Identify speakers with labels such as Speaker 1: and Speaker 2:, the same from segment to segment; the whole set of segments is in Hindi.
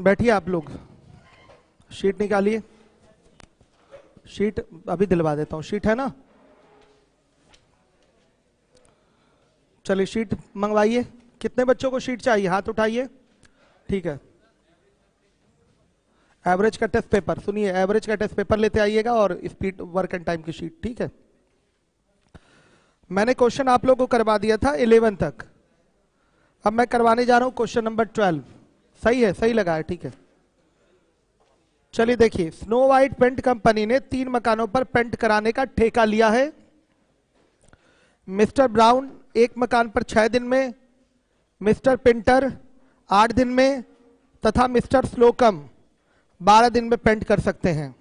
Speaker 1: बैठिए आप लोग शीट निकालिए शीट अभी दिलवा देता हूं शीट है ना चलिए शीट मंगवाइए कितने बच्चों को शीट चाहिए हाथ उठाइए ठीक है एवरेज का टेस्ट पेपर सुनिए एवरेज का टेस्ट पेपर लेते आइएगा और स्पीड वर्क एंड टाइम की शीट ठीक है मैंने क्वेश्चन आप लोगों को करवा दिया था इलेवन तक अब मैं करवाने जा रहा हूं क्वेश्चन नंबर ट्वेल्व सही है सही लगा है ठीक है चलिए देखिए स्नो वाइट पेंट कंपनी ने तीन मकानों पर पेंट कराने का ठेका लिया है मिस्टर ब्राउन एक मकान पर छह दिन में मिस्टर पिंटर आठ दिन में तथा मिस्टर स्लोकम बारह दिन में पेंट कर सकते हैं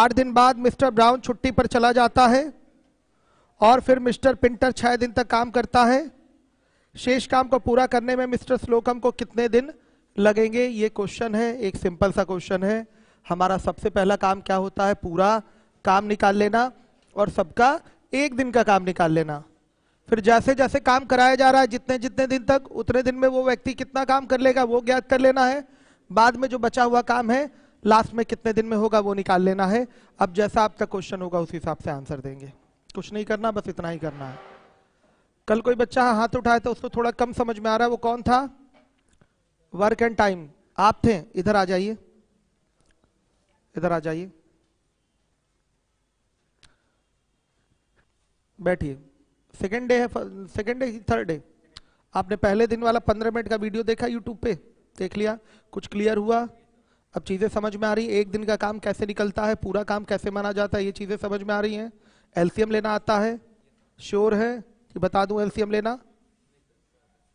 Speaker 1: आठ दिन बाद मिस्टर ब्राउन छुट्टी पर चला जाता है और फिर मिस्टर पिंटर छह दिन तक काम करता है शेष काम को पूरा करने में मिस्टर स्लोकम को कितने दिन लगेंगे ये क्वेश्चन है एक सिंपल सा क्वेश्चन है हमारा सबसे पहला काम क्या होता है पूरा काम निकाल लेना और सबका एक दिन का काम निकाल लेना फिर जैसे जैसे काम कराया जा रहा है जितने जितने दिन तक उतने दिन में वो व्यक्ति कितना काम कर लेगा वो ज्ञात कर लेना है बाद में जो बचा हुआ काम है लास्ट में कितने दिन में होगा वो निकाल लेना है अब जैसा आपका क्वेश्चन होगा उस हिसाब से आंसर देंगे कुछ नहीं करना बस इतना ही करना है कल कोई बच्चा हाथ उठाया था तो उसको थोड़ा कम समझ में आ रहा है वो कौन था वर्क एंड टाइम आप थे इधर आ जाइए इधर आ जाइए बैठिए सेकेंड डे है सेकेंड डे थर्ड डे आपने पहले दिन वाला पंद्रह मिनट का वीडियो देखा यूट्यूब पे देख लिया कुछ क्लियर हुआ अब चीज़ें समझ में आ रही एक दिन का काम कैसे निकलता है पूरा काम कैसे माना जाता है ये चीज़ें समझ में आ रही हैं एलसीएम लेना आता है श्योर है कि बता दूं एलसीएम लेना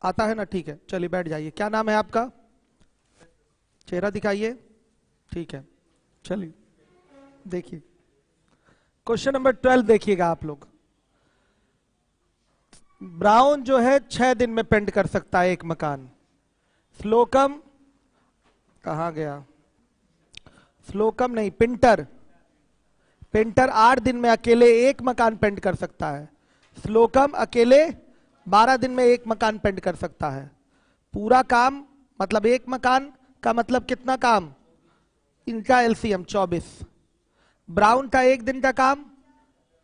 Speaker 1: आता है ना ठीक है चलिए बैठ जाइए क्या नाम है आपका चेहरा दिखाइए ठीक है चलिए देखिए क्वेश्चन नंबर ट्वेल्व देखिएगा आप लोग ब्राउन जो है छह दिन में पेंट कर सकता है एक मकान स्लोकम कहा गया स्लोकम नहीं पिंटर पेंटर आठ दिन में अकेले एक मकान पेंट कर सकता है स्लोकम अकेले बारह दिन में एक मकान पेंट कर सकता है पूरा काम मतलब एक मकान का मतलब कितना काम इनका एलसीएम 24 ब्राउन का एक दिन का काम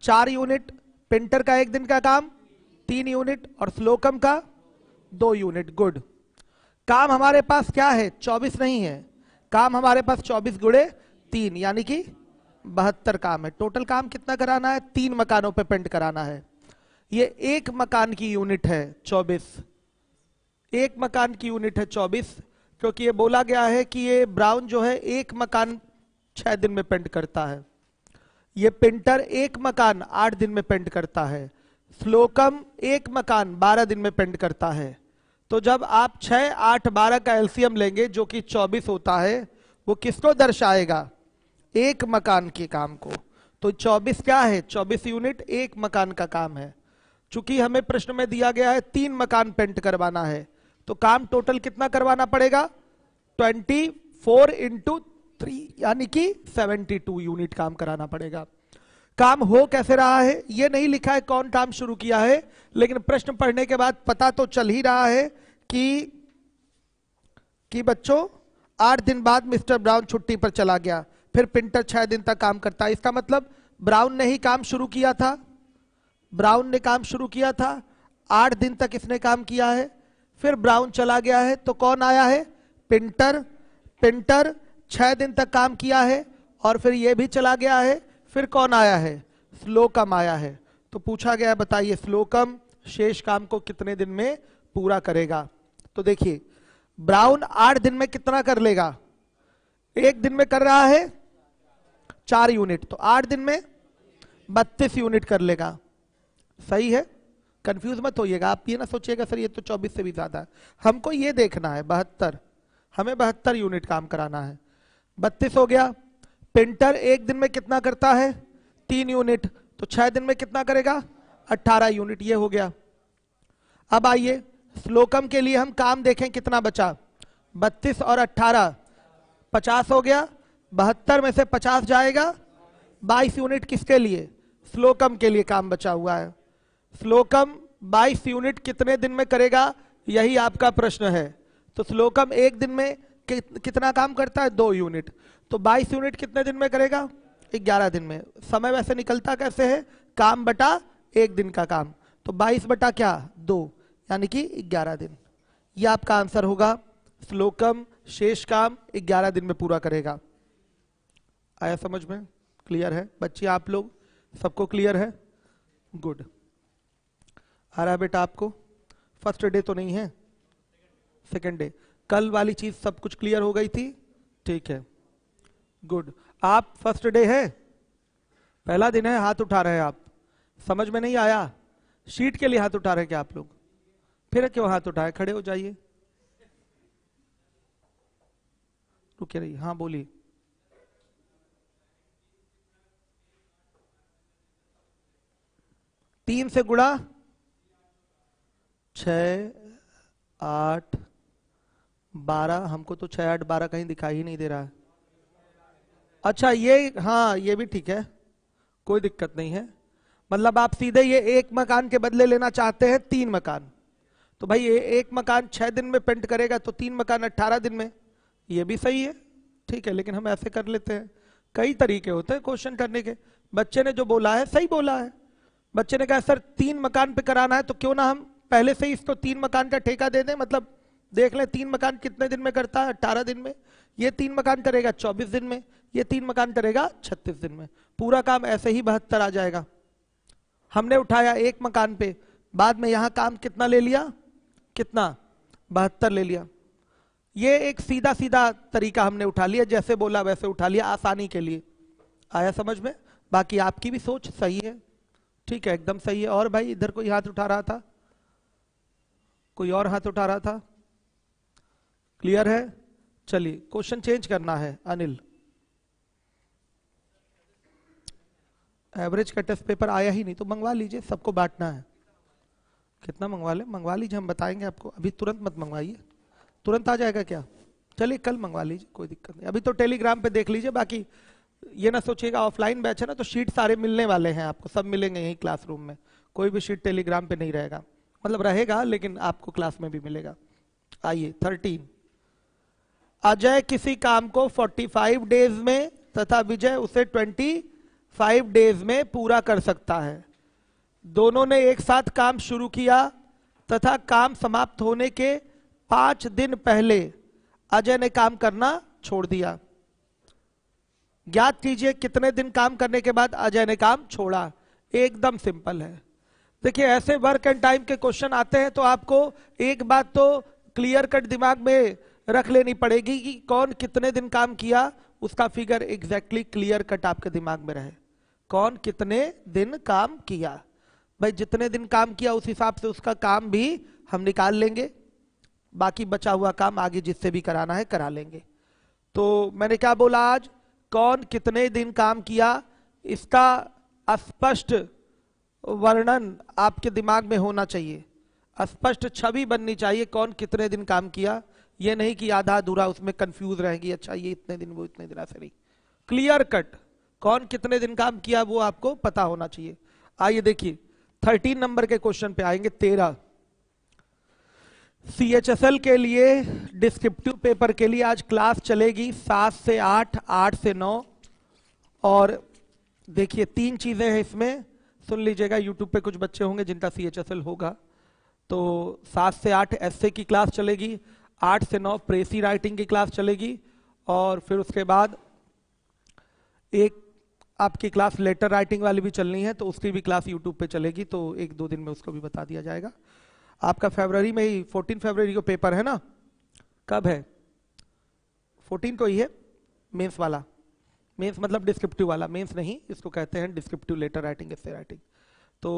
Speaker 1: चार यूनिट पेंटर का एक दिन का काम तीन यूनिट और स्लोकम का दो यूनिट गुड काम हमारे पास क्या है 24 नहीं है काम हमारे पास 24 गुड़े तीन यानी कि बहत्तर काम है टोटल काम कितना कराना है तीन मकानों पे पेंट कराना है ये एक मकान की यूनिट है चौबीस एक मकान की यूनिट है चौबीस क्योंकि ये बोला गया है कि ये ब्राउन जो है एक मकान छह दिन में पेंट करता है ये पेंटर एक मकान आठ दिन में पेंट करता है स्लोकम एक मकान बारह दिन में पेंट करता है तो जब आप छह आठ बारह का एल्सियम लेंगे जो कि चौबीस होता है वो किसको दर्शाएगा एक मकान के काम को तो चौबीस क्या है चौबीस यूनिट एक मकान का काम है चूंकि हमें प्रश्न में दिया गया है तीन मकान पेंट करवाना है तो काम टोटल कितना करवाना पड़ेगा ट्वेंटी फोर इंटू थ्री यानी कि सेवेंटी टू यूनिट काम कराना पड़ेगा काम हो कैसे रहा है यह नहीं लिखा है कौन काम शुरू किया है लेकिन प्रश्न पढ़ने के बाद पता तो चल ही रहा है कि कि बच्चों आठ दिन बाद मिस्टर ब्राउन छुट्टी पर चला गया फिर प्रिंटर छह दिन तक काम करता है इसका मतलब ब्राउन ने ही काम शुरू किया था ब्राउन ने काम शुरू किया था आठ दिन तक इसने काम किया है फिर ब्राउन चला गया है तो कौन आया है पिंटर पिंटर छह दिन तक काम किया है और फिर यह भी चला गया है फिर कौन आया है स्लोकम आया है तो पूछा गया बताइए स्लोकम शेष काम को कितने दिन में पूरा करेगा तो देखिए ब्राउन आठ दिन में कितना कर लेगा एक दिन में कर रहा है चार यूनिट तो आठ दिन में बत्तीस यूनिट कर लेगा सही है कंफ्यूज मत होइएगा आप ये ना सोचिएगा सर ये तो 24 से भी ज़्यादा है हमको ये देखना है बहत्तर हमें बहत्तर यूनिट काम कराना है बत्तीस हो गया पेंटर एक दिन में कितना करता है तीन यूनिट तो छः दिन में कितना करेगा अट्ठारह यूनिट ये हो गया अब आइए स्लोकम के लिए हम काम देखें कितना बचा बत्तीस और अट्ठारह पचास हो गया बहत्तर में से पचास जाएगा बाईस यूनिट किसके लिए स्लोकम के लिए काम बचा हुआ है श्लोकम बाईस यूनिट कितने दिन में करेगा यही आपका प्रश्न है तो श्लोकम एक दिन में कितना काम करता है दो यूनिट तो 22 यूनिट कितने दिन में करेगा 11 दिन में समय वैसे निकलता कैसे है काम बटा एक दिन का काम तो 22 बटा क्या दो यानी कि 11 दिन यह आपका आंसर होगा श्लोकम शेष काम 11 दिन में पूरा करेगा आया समझ में क्लियर है बच्चे आप लोग सबको क्लियर है गुड रहा है बेटा आपको फर्स्ट डे तो नहीं है सेकेंड डे कल वाली चीज सब कुछ क्लियर हो गई थी ठीक है गुड आप फर्स्ट डे है पहला दिन है हाथ उठा रहे हैं आप समझ में नहीं आया शीट के लिए हाथ उठा रहे हैं क्या आप लोग फिर क्यों हाथ उठाए खड़े हो जाइए रुके रही हाँ बोलिए तीन से गुड़ा छ आठ बारह हमको तो छ आठ बारह कहीं दिखाई ही नहीं दे रहा है अच्छा ये हाँ ये भी ठीक है कोई दिक्कत नहीं है मतलब आप सीधे ये एक मकान के बदले लेना चाहते हैं तीन मकान तो भाई ये एक मकान छह दिन में पेंट करेगा तो तीन मकान अट्ठारह दिन में ये भी सही है ठीक है लेकिन हम ऐसे कर लेते हैं कई तरीके होते हैं क्वेश्चन करने के बच्चे ने जो बोला है सही बोला है बच्चे ने कहा सर तीन मकान पे कराना है तो क्यों ना हम पहले से ही इसको तीन मकान का ठेका दे दें मतलब देख लें तीन मकान कितने दिन में करता है अट्ठारह दिन में ये तीन मकान करेगा चौबीस दिन में ये तीन मकान करेगा छत्तीस दिन में पूरा काम ऐसे ही बहत्तर आ जाएगा हमने उठाया एक मकान पे बाद में यहां काम कितना ले लिया कितना बहत्तर ले लिया ये एक सीधा सीधा तरीका हमने उठा लिया जैसे बोला वैसे उठा लिया आसानी के लिए आया समझ में बाकी आपकी भी सोच सही है ठीक है एकदम सही है और भाई इधर कोई हाथ उठा रहा था कोई और हाथ उठा रहा था क्लियर है चलिए क्वेश्चन चेंज करना है Anil average cut off paper आया ही नहीं तो मंगवा लीजिए सबको बांटना है कितना मंगवा लें मंगवा लीजिए हम बताएंगे आपको अभी तुरंत मत मंगवाइए तुरंत आ जाएगा क्या चलिए कल मंगवा लीजिए कोई दिक्कत नहीं अभी तो टेलीग्राम पे देख लीजिए बाकी ये ना सोचिएगा ऑफलाइन बैच है ना तो शीट सारे मिलने वाले हैं आपको सब मिलेंगे यहीं क्लासरूम में कोई भी शीट टेलीग्राम पे नहीं रहेगा मतलब रहेगा लेकिन आपको क्लास में भी मिलेगा आइए थर्टीन अजय किसी काम को 45 डेज में तथा विजय उसे 25 डेज में पूरा कर सकता है दोनों ने एक साथ काम शुरू किया तथा काम समाप्त होने के पांच दिन पहले अजय ने काम करना छोड़ दिया ज्ञात कीजिए कितने दिन काम करने के बाद अजय ने काम छोड़ा एकदम सिंपल है देखिए ऐसे वर्क एंड टाइम के क्वेश्चन आते हैं तो आपको एक बात तो क्लियर कट दिमाग में रख लेनी पड़ेगी कि कौन कितने दिन काम किया उसका फिगर एग्जैक्टली क्लियर कट आपके दिमाग में रहे कौन कितने दिन काम किया भाई जितने दिन काम किया उस हिसाब से उसका काम भी हम निकाल लेंगे बाकी बचा हुआ काम आगे जिससे भी कराना है करा लेंगे तो मैंने क्या बोला आज कौन कितने दिन काम किया इसका स्पष्ट वर्णन आपके दिमाग में होना चाहिए स्पष्ट छवि बननी चाहिए कौन कितने दिन काम किया ये नहीं कि आधा अधूरा उसमें कंफ्यूज रहेगी अच्छा ये इतने दिन वो इतने दिन ऐसे नहीं क्लियर कट कौन कितने दिन काम किया वो आपको पता होना चाहिए आइए देखिए थर्टीन नंबर के क्वेश्चन पे आएंगे तेरह सी एच एस एल के लिए डिस्क्रिप्टिव पेपर के लिए आज क्लास चलेगी सात से आठ आठ से नौ और देखिए तीन चीजें हैं इसमें सुन लीजिएगा यूट्यूब पे कुछ बच्चे होंगे जिनका सी होगा तो सात से आठ एस की क्लास चलेगी आठ से नौ प्रेसी राइटिंग की क्लास चलेगी और फिर उसके बाद एक आपकी क्लास लेटर राइटिंग वाली भी चलनी है तो उसकी भी क्लास यूट्यूब पे चलेगी तो एक दो दिन में उसको भी बता दिया जाएगा आपका फेबररी में ही फोर्टीन फेबररी को पेपर है ना कब है फोर्टीन को ही है मेन्स वाला मेंस मतलब डिस्क्रिप्टिव वाला मेंस नहीं इसको कहते हैं डिस्क्रिप्टिव लेटर राइटिंग इससे राइटिंग तो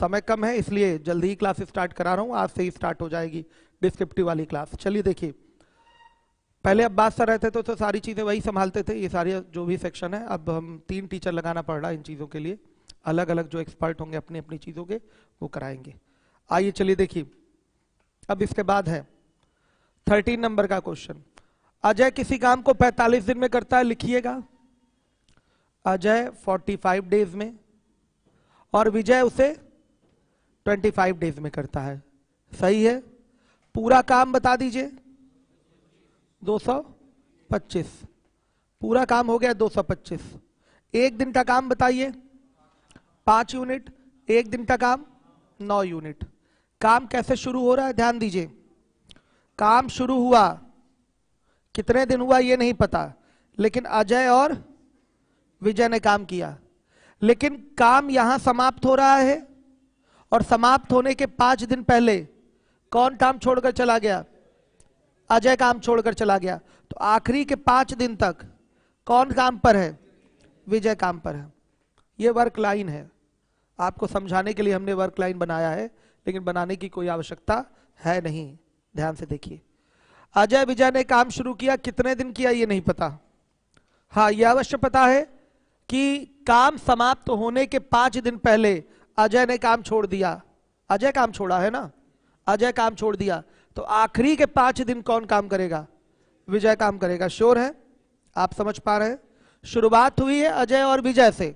Speaker 1: समय कम है इसलिए जल्दी ही क्लास स्टार्ट करा रहा हूँ आज से ही स्टार्ट हो जाएगी डिस्क्रिप्टिव वाली क्लास चलिए देखिए पहले अब बात सर रहते थे तो, तो सारी चीज़ें वही संभालते थे ये सारे जो भी सेक्शन है अब हम तीन टीचर लगाना पड़ रहा है इन चीज़ों के लिए अलग अलग जो एक्सपर्ट होंगे अपनी अपनी चीज़ों के वो कराएंगे आइए चलिए देखिए अब इसके बाद है थर्टीन नंबर का क्वेश्चन अजय किसी काम को 45 दिन में करता है लिखिएगा अजय 45 डेज में और विजय उसे 25 डेज में करता है सही है पूरा काम बता दीजिए 225 पूरा काम हो गया 225 एक दिन का काम बताइए पांच यूनिट एक दिन का काम नौ यूनिट काम कैसे शुरू हो रहा है ध्यान दीजिए काम शुरू हुआ कितने दिन हुआ ये नहीं पता लेकिन अजय और विजय ने काम किया लेकिन काम यहां समाप्त हो रहा है और समाप्त होने के पांच दिन पहले कौन काम छोड़कर चला गया अजय काम छोड़कर चला गया तो आखिरी के पांच दिन तक कौन काम पर है विजय काम पर है यह वर्क लाइन है आपको समझाने के लिए हमने वर्क लाइन बनाया है लेकिन बनाने की कोई आवश्यकता है नहीं ध्यान से देखिए अजय विजय ने काम शुरू किया कितने दिन किया ये नहीं पता हाँ यह अवश्य पता है कि काम समाप्त तो होने के पांच दिन पहले अजय ने काम छोड़ दिया अजय काम छोड़ा है ना अजय काम छोड़ दिया तो आखिरी के पांच दिन कौन काम करेगा विजय काम करेगा श्योर है आप समझ पा रहे हैं शुरुआत हुई है अजय और विजय से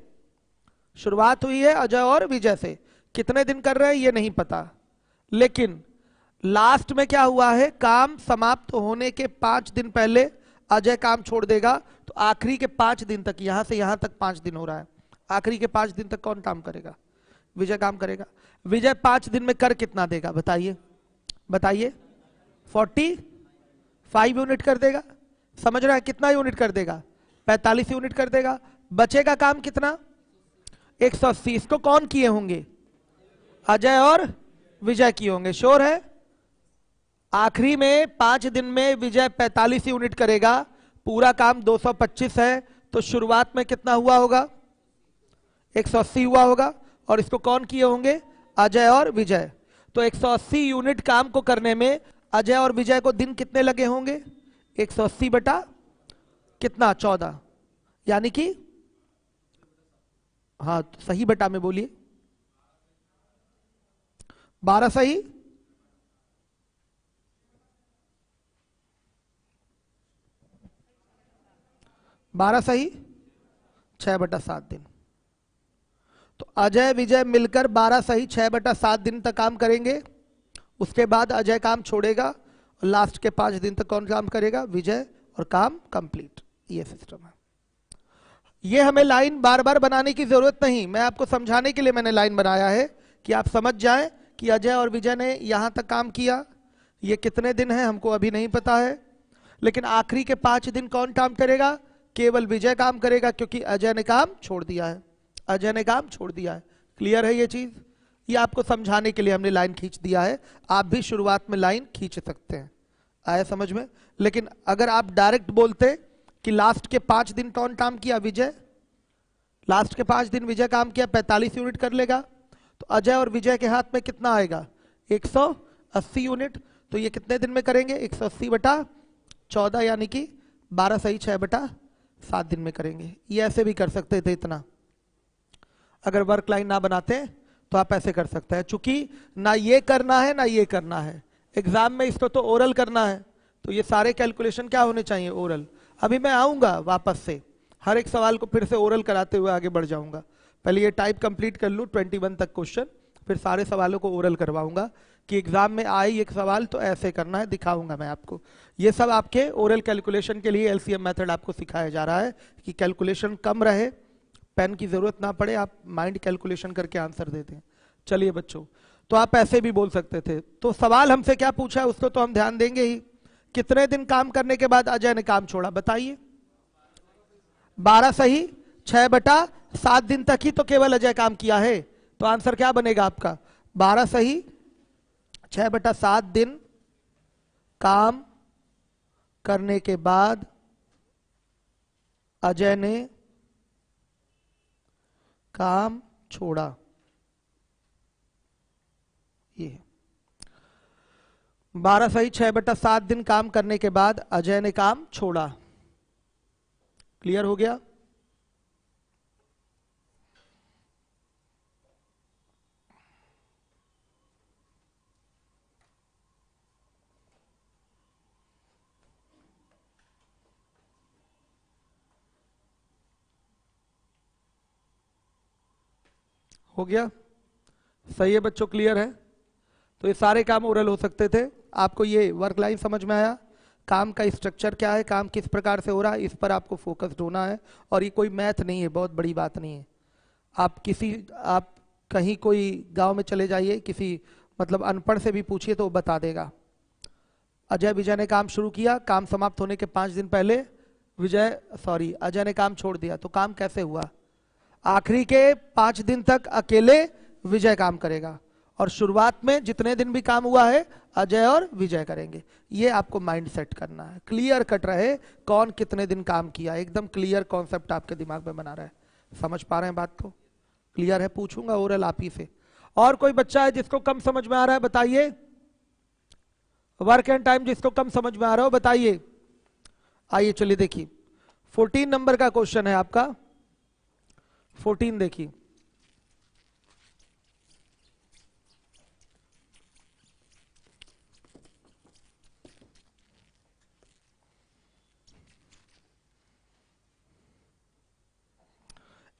Speaker 1: शुरुआत हुई है अजय और विजय से कितने दिन कर रहे हैं ये नहीं पता लेकिन लास्ट में क्या हुआ है काम समाप्त होने के पांच दिन पहले अजय काम छोड़ देगा तो आखिरी के पांच दिन तक यहां से यहां तक पांच दिन हो रहा है आखिरी के पांच दिन तक कौन काम करेगा विजय काम करेगा विजय पांच दिन में कर कितना देगा बताइए बताइए फोर्टी फाइव यूनिट कर देगा समझ रहा है कितना यूनिट कर देगा पैंतालीस यूनिट कर देगा बचेगा काम कितना एक सौ अस्सी इसको कौन किए होंगे अजय और विजय किए होंगे शोर है आखिरी में पांच दिन में विजय 45 यूनिट करेगा पूरा काम 225 है तो शुरुआत में कितना हुआ होगा 180 हुआ होगा और इसको कौन किए होंगे अजय और विजय तो 180 यूनिट काम को करने में अजय और विजय को दिन कितने लगे होंगे 180 बटा कितना 14 यानी कि हाँ तो सही बटा में बोलिए 12 सही बारह सही छह बटा सात दिन तो अजय विजय मिलकर बारह सही छह बटा सात दिन तक काम करेंगे उसके बाद अजय काम छोड़ेगा और लास्ट के पांच दिन तक कौन काम करेगा विजय और काम कंप्लीट ये सिस्टम है ये हमें लाइन बार बार बनाने की जरूरत नहीं मैं आपको समझाने के लिए मैंने लाइन बनाया है कि आप समझ जाए कि अजय और विजय ने यहां तक काम किया ये कितने दिन है हमको अभी नहीं पता है लेकिन आखिरी के पांच दिन कौन काम करेगा केवल विजय काम करेगा क्योंकि अजय ने काम छोड़ दिया है अजय ने काम छोड़ दिया है क्लियर है ये चीज ये आपको समझाने के लिए हमने लाइन खींच दिया है आप भी शुरुआत में लाइन खींच सकते हैं आया समझ में लेकिन अगर आप डायरेक्ट बोलते कि लास्ट के पांच दिन कौन काम किया विजय लास्ट के पांच दिन विजय काम किया पैंतालीस यूनिट कर लेगा तो अजय और विजय के हाथ में कितना आएगा एक यूनिट तो ये कितने दिन में करेंगे अस्सी बटा चौदह यानी कि 12 सही 6 बटा सात दिन में करेंगे ये ऐसे भी कर सकते थे इतना अगर वर्क लाइन ना बनाते तो आप ऐसे कर सकते हैं चूंकि ना ये करना है ना ये करना है एग्जाम में इसको तो ओरल करना है तो ये सारे कैलकुलेशन क्या होने चाहिए ओरल अभी मैं आऊंगा वापस से हर एक सवाल को फिर से ओरल कराते हुए आगे बढ़ जाऊंगा पहले ये टाइप कंप्लीट कर लूँ ट्वेंटी तक क्वेश्चन फिर सारे सवालों को ओरल करवाऊंगा कि एग्ज़ाम में आए एक सवाल तो ऐसे करना है दिखाऊंगा मैं आपको ये सब आपके ओरल कैलकुलेशन के लिए एलसीएम मेथड आपको सिखाया जा रहा है कि कैलकुलेशन कम रहे पेन की ज़रूरत ना पड़े आप माइंड कैलकुलेशन करके आंसर देते हैं चलिए बच्चों तो आप ऐसे भी बोल सकते थे तो सवाल हमसे क्या पूछा है उसको तो हम ध्यान देंगे ही कितने दिन काम करने के बाद अजय ने काम छोड़ा बताइए बारह सही छह बटा सात दिन तक ही तो केवल अजय काम किया है तो आंसर क्या बनेगा आपका बारह सही छह बटा सात दिन काम करने के बाद अजय ने काम छोड़ा ये बारह सही छह बटा सात दिन काम करने के बाद अजय ने काम छोड़ा क्लियर हो गया हो गया सही है बच्चों क्लियर है तो ये सारे काम ओरल हो सकते थे आपको ये वर्क लाइन समझ में आया काम का स्ट्रक्चर क्या है काम किस प्रकार से हो रहा है इस पर आपको फोकस्ड होना है और ये कोई मैथ नहीं है बहुत बड़ी बात नहीं है आप किसी आप कहीं कोई गांव में चले जाइए किसी मतलब अनपढ़ से भी पूछिए तो वो बता देगा अजय विजय ने काम शुरू किया काम समाप्त होने के पाँच दिन पहले विजय सॉरी अजय ने काम छोड़ दिया तो काम कैसे हुआ आखिरी के पांच दिन तक अकेले विजय काम करेगा और शुरुआत में जितने दिन भी काम हुआ है अजय और विजय करेंगे ये आपको माइंड सेट करना है क्लियर कट रहे कौन कितने दिन काम किया एकदम क्लियर कॉन्सेप्ट आपके दिमाग में बना रहा है समझ पा रहे हैं बात को क्लियर है पूछूंगा ओरल आप ही से और कोई बच्चा है जिसको कम समझ में आ रहा है बताइए वर्क एंड टाइम जिसको कम समझ में आ रहा हो बताइए आइए चलिए देखिए 14 नंबर का क्वेश्चन है आपका फोर्टीन देखिए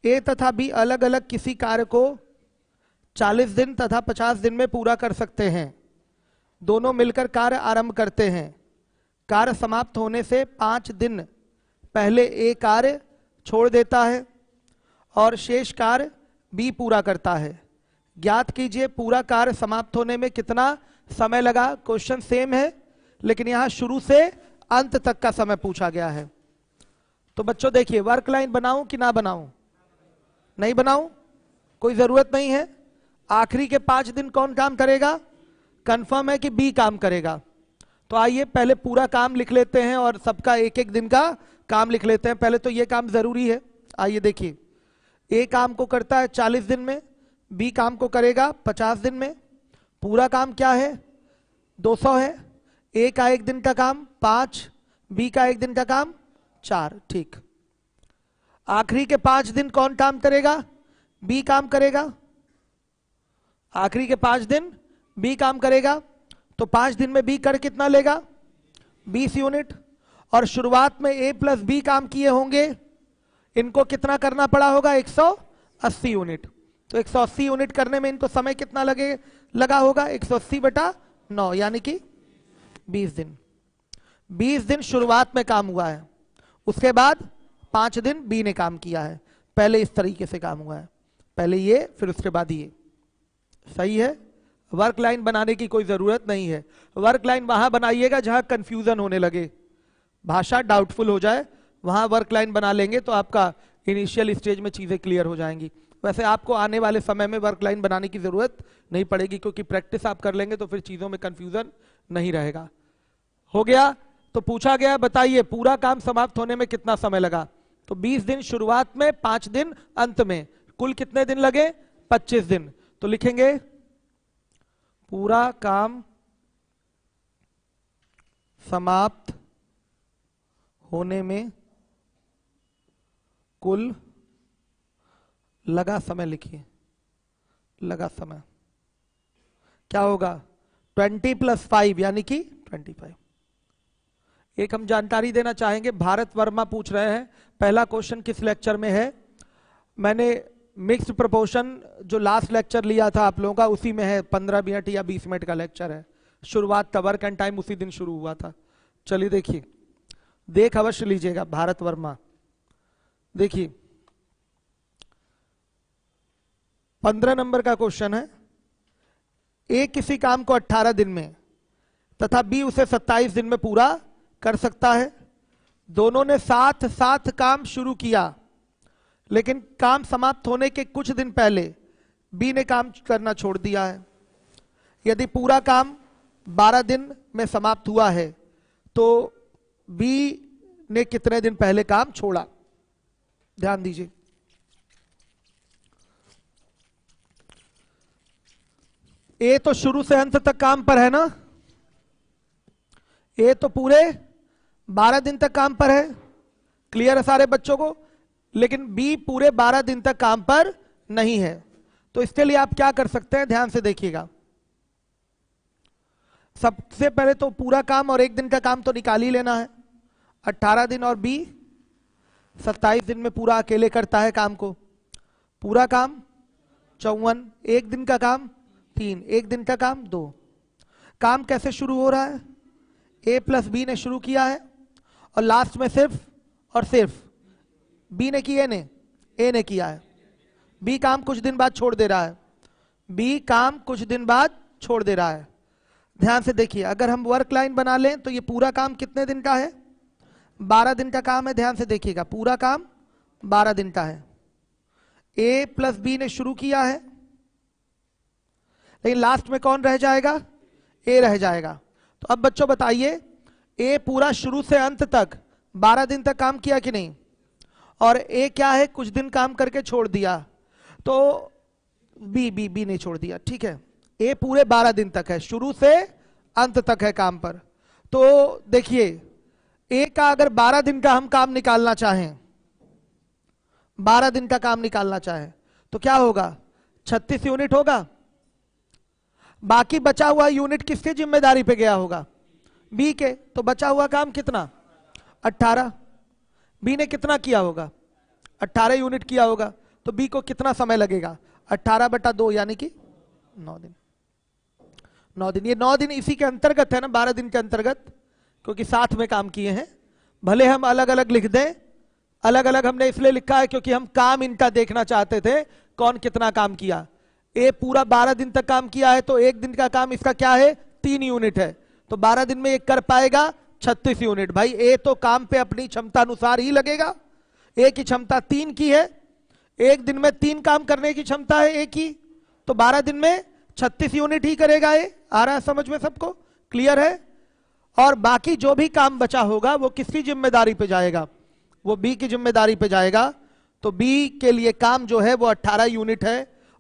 Speaker 1: ए तथा बी अलग अलग किसी कार्य को 40 दिन तथा 50 दिन में पूरा कर सकते हैं दोनों मिलकर कार्य आरंभ करते हैं कार्य समाप्त होने से पांच दिन पहले ए कार्य छोड़ देता है और शेष कार्य बी पूरा करता है ज्ञात कीजिए पूरा कार्य समाप्त होने में कितना समय लगा क्वेश्चन सेम है लेकिन यहां शुरू से अंत तक का समय पूछा गया है तो बच्चों देखिए वर्क लाइन बनाऊं कि ना बनाऊं नहीं बनाऊं कोई जरूरत नहीं है आखिरी के पांच दिन कौन काम करेगा कंफर्म है कि बी काम करेगा तो आइए पहले पूरा काम लिख लेते हैं और सबका एक एक दिन का काम लिख लेते हैं पहले तो यह काम जरूरी है आइए देखिए ए काम को करता है चालीस दिन में बी काम को करेगा पचास दिन में पूरा काम क्या है दो सौ है ए का एक दिन का काम पांच बी का एक दिन का काम चार ठीक आखिरी के पांच दिन कौन काम करेगा बी काम करेगा आखिरी के पांच दिन बी काम करेगा तो पांच दिन में बी कर कितना लेगा बीस यूनिट और शुरुआत में ए प्लस बी काम किए होंगे इनको कितना करना पड़ा होगा 180 यूनिट तो 180 यूनिट करने में इनको समय कितना लगे लगा होगा 180 बटा 9 यानी कि 20 दिन 20 दिन शुरुआत में काम हुआ है उसके बाद पांच दिन बी ने काम किया है पहले इस तरीके से काम हुआ है पहले ये फिर उसके बाद ये सही है वर्क लाइन बनाने की कोई जरूरत नहीं है वर्क लाइन वहां बनाइएगा जहां कंफ्यूजन होने लगे भाषा डाउटफुल हो जाए वहां वर्क लाइन बना लेंगे तो आपका इनिशियल स्टेज में चीज़ें क्लियर हो जाएंगी वैसे आपको आने वाले समय में वर्क लाइन बनाने की ज़रूरत नहीं पड़ेगी क्योंकि प्रैक्टिस आप कर लेंगे तो फिर चीज़ों में कंफ्यूजन नहीं रहेगा हो गया तो पूछा गया बताइए पूरा काम समाप्त होने में कितना समय लगा तो 20 दिन शुरुआत में पांच दिन अंत में कुल कितने दिन लगे 25 दिन तो लिखेंगे पूरा काम समाप्त होने में कुल लगा समय लिखिए लगा समय क्या होगा 20 प्लस फाइव यानी कि 25 एक हम जानकारी देना चाहेंगे भारत वर्मा पूछ रहे हैं पहला क्वेश्चन किस लेक्चर में है मैंने मिक्स प्रपोर्शन जो लास्ट लेक्चर लिया था आप लोगों का उसी में है 15 मिनट या 20 मिनट का लेक्चर है शुरुआत था वर्क एंड टाइम उसी दिन शुरू हुआ था चलिए देखिए देख अवश्य लीजिएगा भारत वर्मा देखिए पंद्रह नंबर का क्वेश्चन है ए किसी काम को अट्ठारह दिन में तथा बी उसे सत्ताईस दिन में पूरा कर सकता है दोनों ने साथ साथ काम शुरू किया लेकिन काम समाप्त होने के कुछ दिन पहले बी ने काम करना छोड़ दिया है यदि पूरा काम 12 दिन में समाप्त हुआ है तो बी ने कितने दिन पहले काम छोड़ा ध्यान दीजिए ए तो शुरू से अंत तक काम पर है ना ए तो पूरे बारह दिन तक काम पर है क्लियर है सारे बच्चों को लेकिन बी पूरे बारह दिन तक काम पर नहीं है तो इसके लिए आप क्या कर सकते हैं ध्यान से देखिएगा सबसे पहले तो पूरा काम और एक दिन का काम तो निकाल ही लेना है 18 दिन और बी सत्ताईस दिन में पूरा अकेले करता है काम को पूरा काम चौवन एक दिन का काम तीन एक दिन का काम दो काम कैसे शुरू हो रहा है ए प्लस बी ने शुरू किया है और लास्ट में सिर्फ और सिर्फ बी ने किया ने ए ने किया है बी काम कुछ दिन बाद छोड़ दे रहा है बी काम कुछ दिन बाद छोड़ दे रहा है ध्यान से देखिए अगर हम वर्क लाइन बना लें तो ये पूरा काम कितने दिन का है बारह दिन का काम है ध्यान से देखिएगा पूरा काम बारह दिन का है ए प्लस बी ने शुरू किया है लेकिन लास्ट में कौन रह जाएगा ए रह जाएगा तो अब बच्चों बताइए ए पूरा शुरू से अंत तक बारह दिन तक काम किया कि नहीं और ए क्या है कुछ दिन काम करके छोड़ दिया तो बी बी बी ने छोड़ दिया ठीक है ए पूरे बारह दिन तक है शुरू से अंत तक है काम पर तो देखिए ए का अगर बारह दिन का हम काम निकालना चाहें बारह दिन का काम निकालना चाहें तो क्या होगा छत्तीस यूनिट होगा बाकी बचा हुआ यूनिट किसकी जिम्मेदारी पे गया होगा बी के तो बचा हुआ काम कितना अट्ठारह बी ने कितना किया होगा अट्ठारह यूनिट किया होगा तो बी को कितना समय लगेगा अट्ठारह बटा दो यानी कि नौ दिन नौ दिन ये नौ दिन इसी के अंतर्गत है ना बारह दिन के अंतर्गत क्योंकि साथ में काम किए हैं भले हम अलग अलग लिख दें अलग अलग हमने इसलिए लिखा है क्योंकि हम काम इनका देखना चाहते थे कौन कितना काम किया ए पूरा बारह दिन तक काम किया है तो एक दिन का काम इसका क्या है तीन यूनिट है तो बारह दिन में एक कर पाएगा छत्तीस यूनिट भाई ए तो काम पे अपनी क्षमता अनुसार ही लगेगा ए की क्षमता तीन की है एक दिन में तीन काम करने की क्षमता है ए की तो बारह दिन में छत्तीस यूनिट ही करेगा ए आ रहा है समझ में सबको क्लियर है और बाकी जो भी काम बचा होगा वो किसकी जिम्मेदारी पे जाएगा वो बी की जिम्मेदारी पे जाएगा तो बी के लिए काम जो है वो 18 यूनिट है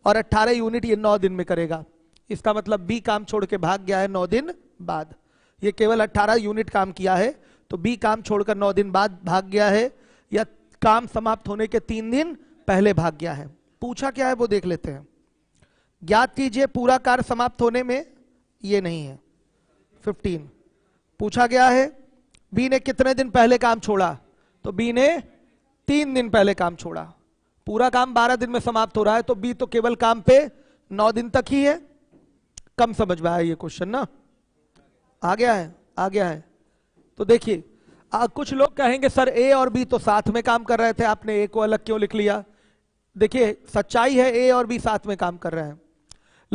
Speaker 1: और 18 यूनिट ये 9 दिन में करेगा इसका मतलब बी काम छोड़ के भाग गया है 9 दिन बाद ये केवल 18 यूनिट काम किया है तो बी काम छोड़कर 9 दिन बाद भाग गया है या काम समाप्त होने के तीन दिन पहले भाग गया है पूछा क्या है वो देख लेते हैं ज्ञात कीजिए पूरा कार्य समाप्त होने में ये नहीं है फिफ्टीन पूछा गया है बी ने कितने दिन पहले काम छोड़ा तो बी ने तीन दिन पहले काम छोड़ा पूरा काम बारह दिन में समाप्त हो रहा है तो बी तो केवल काम पे नौ दिन तक ही है कम समझ में आया ये क्वेश्चन ना आ गया है आ गया है तो देखिए कुछ लोग कहेंगे सर ए और बी तो साथ में काम कर रहे थे आपने ए को अलग क्यों लिख लिया देखिए सच्चाई है ए और बी साथ में काम कर रहे हैं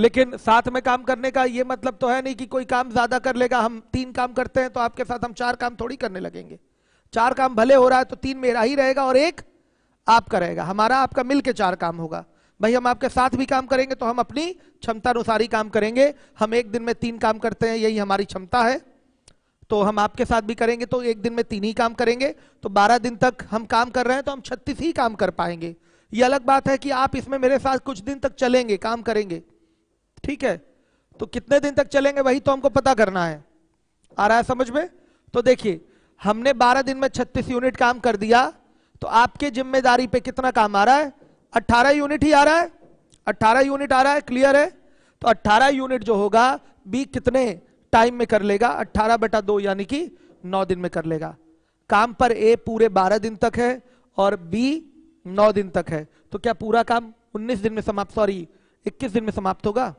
Speaker 1: लेकिन साथ में काम करने का ये मतलब तो है नहीं कि कोई काम ज्यादा कर लेगा हम तीन काम करते हैं तो आपके साथ हम चार काम थोड़ी करने लगेंगे चार काम भले हो रहा है तो तीन मेरा ही रहेगा और एक आपका रहेगा हमारा आपका मिल के चार काम होगा भाई हम आपके साथ भी काम करेंगे तो हम अपनी क्षमता अनुसार ही काम करेंगे हम एक दिन में तीन काम करते हैं यही हमारी क्षमता है तो हम आपके साथ भी करेंगे तो एक दिन में तीन ही काम करेंगे तो बारह दिन तक हम काम कर रहे हैं तो हम छत्तीस ही काम कर पाएंगे ये अलग बात है कि आप इसमें मेरे साथ कुछ दिन तक चलेंगे काम करेंगे ठीक है तो कितने दिन तक चलेंगे वही तो हमको पता करना है आ रहा है समझ में तो देखिए हमने 12 दिन में 36 यूनिट काम कर दिया तो आपके जिम्मेदारी पे कितना काम आ रहा है 18 यूनिट ही आ रहा है 18 यूनिट आ रहा है क्लियर है तो 18 यूनिट जो होगा बी कितने टाइम में कर लेगा 18 बटा दो यानी कि 9 दिन में कर लेगा काम पर ए पूरे 12 दिन तक है और बी 9 दिन तक है तो क्या पूरा काम 19 दिन में समाप्त सॉरी 21 दिन में समाप्त होगा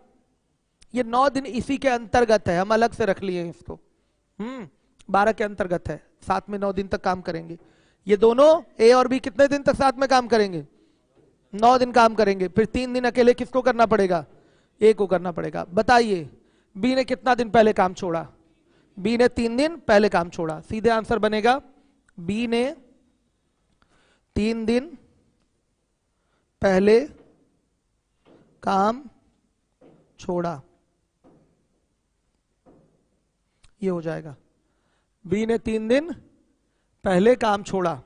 Speaker 1: ये नौ दिन इसी के अंतर्गत है हम अलग से रख लिए इसको हम्म बारह के अंतर्गत है साथ में नौ दिन तक काम करेंगे ये दोनों ए और बी कितने दिन तक साथ में काम करेंगे नौ दिन काम करेंगे फिर तीन दिन अकेले किसको करना पड़ेगा ए को करना पड़ेगा बताइए बी ने कितना दिन पहले काम छोड़ा बी ने तीन दिन पहले काम छोड़ा सीधे आंसर बनेगा बी ने तीन दिन पहले काम छोड़ा ये हो जाएगा बी ने तीन दिन पहले काम छोड़ा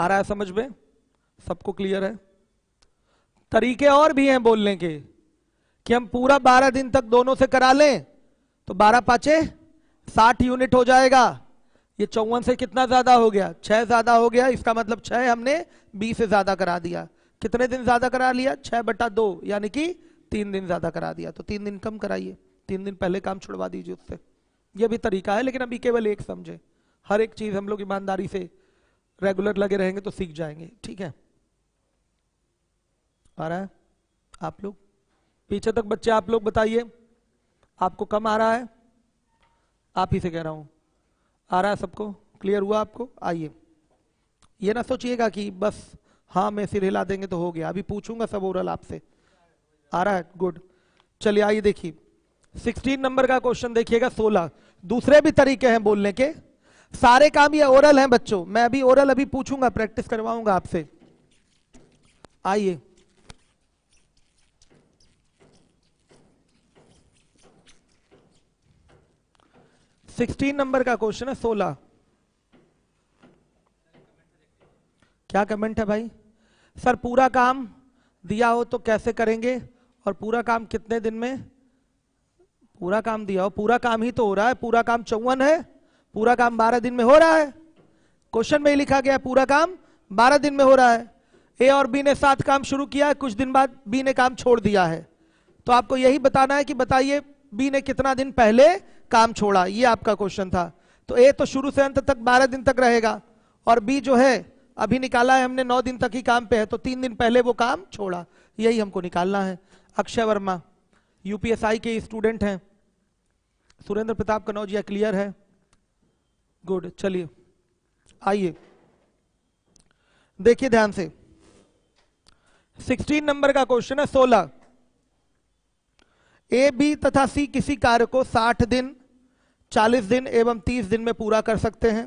Speaker 1: आ रहा है समझ में सबको क्लियर है तरीके और भी हैं बोलने के कि हम पूरा बारह दिन तक दोनों से करा लें तो बारह पाचे साठ यूनिट हो जाएगा ये चौवन से कितना ज्यादा हो गया छह ज्यादा हो गया इसका मतलब छह हमने बी से ज्यादा करा दिया कितने दिन ज्यादा करा लिया छह बटा दो यानी कि तीन दिन ज्यादा करा दिया तो तीन दिन कम कराइए तीन दिन पहले काम छुड़वा दीजिए उससे यह भी तरीका है लेकिन अभी केवल एक समझे हर एक चीज हम लोग ईमानदारी से रेगुलर लगे रहेंगे तो सीख जाएंगे ठीक है आ रहा है आप लोग पीछे तक बच्चे आप लोग बताइए आपको कम आ रहा है आप ही से कह रहा हूं आ रहा है सबको क्लियर हुआ आपको आइए ये ना सोचिएगा कि बस हाँ मैं सिर हिला देंगे तो हो गया अभी पूछूंगा सब ओरल आपसे आ रहा है गुड चलिए आइए देखिए सिक्सटीन नंबर का क्वेश्चन देखिएगा सोलह दूसरे भी तरीके हैं बोलने के सारे काम ये ओरल हैं बच्चों मैं अभी ओरल अभी पूछूंगा प्रैक्टिस करवाऊंगा आपसे आइए सिक्सटीन नंबर का क्वेश्चन है सोलह क्या कमेंट है भाई सर पूरा काम दिया हो तो कैसे करेंगे और पूरा काम कितने दिन में पूरा काम दिया हो पूरा काम ही तो हो रहा है पूरा काम चौवन है पूरा काम बारह दिन में हो रहा है क्वेश्चन में ही लिखा गया पूरा काम बारह दिन में हो रहा है ए और बी ने सात काम शुरू किया कुछ दिन बाद बी ने काम छोड़ दिया है तो आपको यही बताना है कि बताइए बी ने कितना दिन पहले काम छोड़ा ये आपका क्वेश्चन था तो ए तो शुरू से अंत तक बारह दिन तक रहेगा और बी जो है अभी निकाला है हमने नौ दिन तक ही काम पे है तो तीन दिन पहले वो काम छोड़ा यही हमको निकालना है अक्षय वर्मा यूपीएसआई के स्टूडेंट हैं सुरेंद्र प्रताप कनौजिया क्लियर है गुड चलिए आइए देखिए ध्यान से 16 नंबर का क्वेश्चन है 16 ए बी तथा सी किसी कार्य को 60 दिन 40 दिन एवं 30 दिन में पूरा कर सकते हैं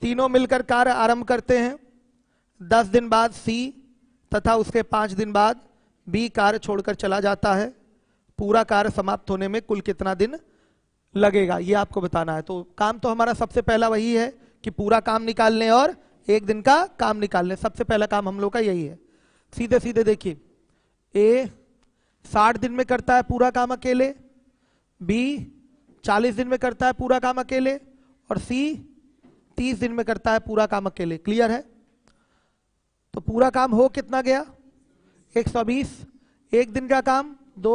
Speaker 1: तीनों मिलकर कार्य आरंभ करते हैं 10 दिन बाद सी तथा उसके पांच दिन बाद बी कार्य छोड़कर चला जाता है पूरा कार्य समाप्त होने में कुल कितना दिन लगेगा ये आपको बताना है तो काम तो हमारा सबसे पहला वही है कि पूरा काम निकाल लें और एक दिन का काम निकाल लें सबसे पहला काम हम लोग का यही है सीधे सीधे देखिए ए साठ दिन में करता है पूरा काम अकेले बी चालीस दिन में करता है पूरा काम अकेले और सी तीस दिन में करता है पूरा काम अकेले क्लियर है तो पूरा काम हो कितना गया बीस एक दिन का काम दो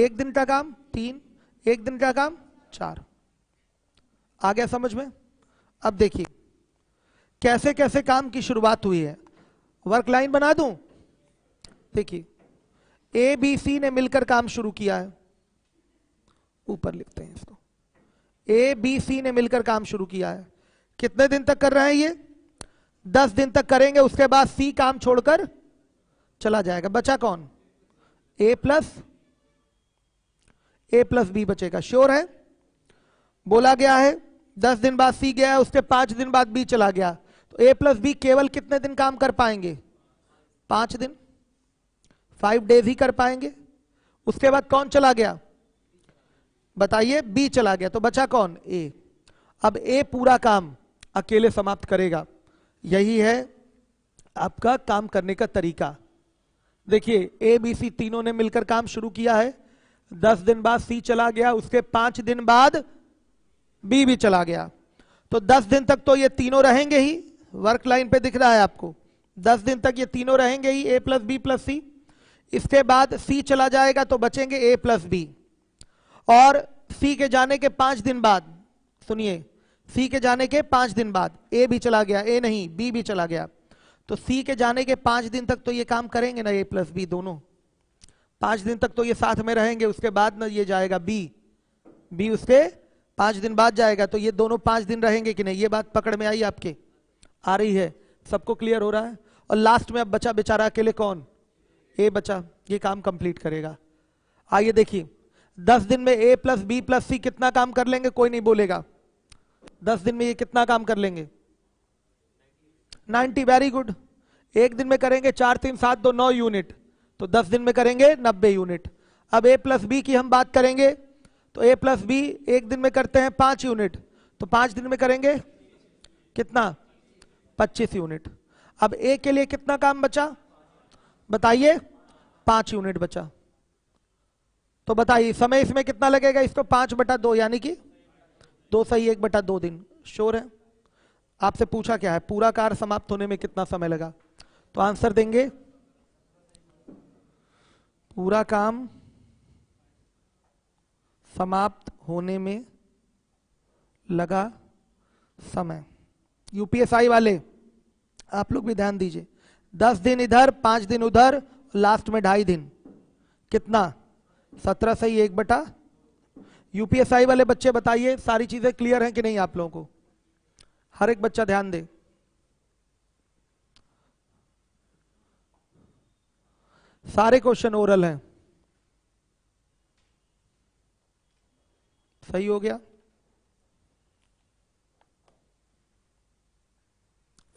Speaker 1: एक दिन का काम तीन एक दिन का काम चार आ गया समझ में अब देखिए कैसे कैसे काम की शुरुआत हुई है वर्क लाइन बना दूं देखिए ए बी सी ने मिलकर काम शुरू किया है ऊपर लिखते हैं इसको ए बी सी ने मिलकर काम शुरू किया है कितने दिन तक कर रहे हैं ये दस दिन तक करेंगे उसके बाद सी काम छोड़कर चला जाएगा बचा कौन A plus A plus B बचेगा श्योर है बोला गया है दस दिन बाद सी गया है उसके पांच दिन बाद बी चला गया तो ए प्लस बी केवल कितने दिन काम कर पाएंगे पांच दिन फाइव डेज ही कर पाएंगे उसके बाद कौन चला गया बताइए बी चला गया तो बचा कौन ए अब ए पूरा काम अकेले समाप्त करेगा यही है आपका काम करने का तरीका देखिए ए बी सी तीनों ने मिलकर काम शुरू किया है दस दिन बाद सी चला गया उसके पांच दिन बाद बी भी चला गया तो दस दिन तक तो ये तीनों रहेंगे ही वर्क लाइन पे दिख रहा है आपको दस दिन तक ये तीनों रहेंगे ही A plus B plus C इसके बाद सी चला जाएगा तो बचेंगे ए प्लस बी और सी के जाने के पांच दिन बाद सुनिए सी के जाने के पांच दिन बाद ए भी चला गया ए नहीं बी भी चला गया तो सी के जाने के पांच दिन तक तो ये काम करेंगे ना ए प्लस बी दोनों पांच दिन तक तो ये साथ में रहेंगे उसके बाद ना ये जाएगा बी बी उसके पांच दिन बाद जाएगा तो ये दोनों पांच दिन रहेंगे कि नहीं ये बात पकड़ में आई आपके आ रही है सबको क्लियर हो रहा है और लास्ट में अब बचा बेचारा अकेले कौन ए बचा ये काम कंप्लीट करेगा आइए देखिए दस दिन में A plus B plus C कितना काम कर लेंगे कोई नहीं बोलेगा दस दिन में ये कितना काम कर लेंगे नाइन्टी वेरी गुड एक दिन में करेंगे चार तीन सात दो नौ यूनिट तो दस दिन में करेंगे नब्बे यूनिट अब ए प्लस बी की हम बात करेंगे तो ए प्लस बी एक दिन में करते हैं पांच यूनिट तो पांच दिन में करेंगे कितना पच्चीस यूनिट अब ए के लिए कितना काम बचा बताइए पांच यूनिट बचा तो बताइए समय इसमें कितना लगेगा इसको पांच बटा दो यानी कि दो सही एक बटा दो दिन श्योर है आपसे पूछा क्या है पूरा कार्य समाप्त होने में कितना समय लगा तो आंसर देंगे पूरा काम समाप्त होने में लगा समय यूपीएसआई वाले आप लोग भी ध्यान दीजिए दस दिन इधर पांच दिन उधर लास्ट में ढाई दिन कितना सत्रह से ही एक बटा यूपीएसआई वाले बच्चे बताइए सारी चीजें क्लियर हैं कि नहीं आप लोगों को हर एक बच्चा ध्यान दे सारे क्वेश्चन ओरल हैं सही हो गया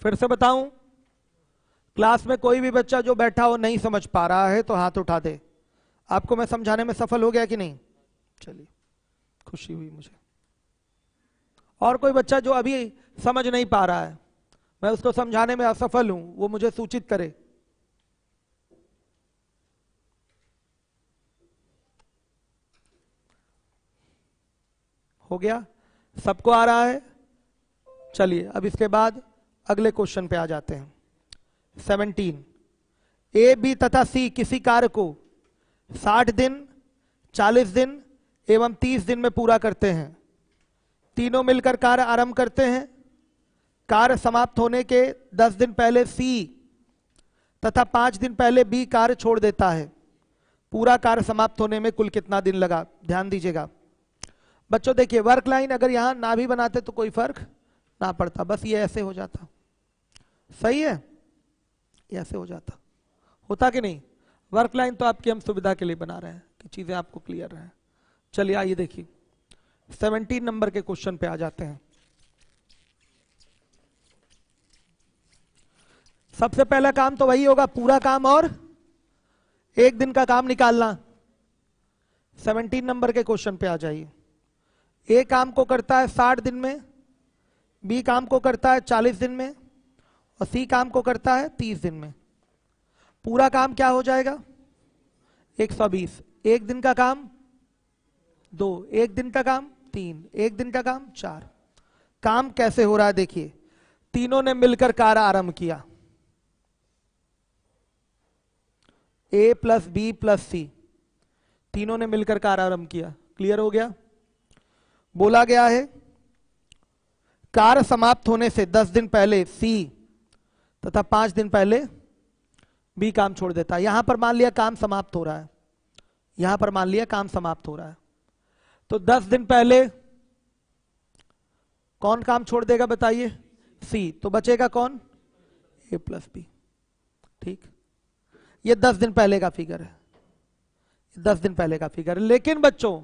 Speaker 1: फिर से बताऊं क्लास में कोई भी बच्चा जो बैठा हो नहीं समझ पा रहा है तो हाथ उठा दे आपको मैं समझाने में सफल हो गया कि नहीं चलिए खुशी हुई मुझे और कोई बच्चा जो अभी समझ नहीं पा रहा है मैं उसको समझाने में असफल हूं वो मुझे सूचित करे हो गया सबको आ रहा है चलिए अब इसके बाद अगले क्वेश्चन पे आ जाते हैं सेवनटीन ए बी तथा सी किसी कार्य को साठ दिन चालीस दिन एवं तीस दिन में पूरा करते हैं तीनों मिलकर कार्य आरंभ करते हैं कार्य समाप्त होने के दस दिन पहले सी तथा पांच दिन पहले बी कार्य छोड़ देता है पूरा कार्य समाप्त होने में कुल कितना दिन लगा ध्यान दीजिएगा बच्चों देखिए वर्क लाइन अगर यहां ना भी बनाते तो कोई फर्क ना पड़ता बस ये ऐसे हो जाता सही है ये ऐसे हो जाता होता कि नहीं वर्क लाइन तो आपकी हम सुविधा के लिए बना रहे हैं कि चीजें आपको क्लियर रहे चलिए आइए देखिए सेवनटीन नंबर के क्वेश्चन पे आ जाते हैं सबसे पहला काम तो वही होगा पूरा काम और एक दिन का काम निकालना सेवनटीन नंबर के क्वेश्चन पे आ जाइए ए काम को करता है साठ दिन में बी काम को करता है चालीस दिन में और सी काम को करता है तीस दिन में पूरा काम क्या हो जाएगा एक सौ बीस एक दिन का काम दो एक दिन का काम तीन एक दिन का काम चार काम कैसे हो रहा है देखिए तीनों ने मिलकर कार आरंभ किया A plus B plus C तीनों ने मिलकर कार आरंभ किया क्लियर हो गया बोला गया है कार्य समाप्त होने से दस दिन पहले सी तथा पांच दिन पहले बी काम छोड़ देता है यहां पर मान लिया काम समाप्त हो रहा है यहां पर मान लिया काम समाप्त हो रहा है तो दस दिन पहले कौन काम छोड़ देगा बताइए सी तो बचेगा कौन ए प्लस बी ठीक ये दस दिन पहले का फिगर है दस दिन पहले का फिगर लेकिन बच्चों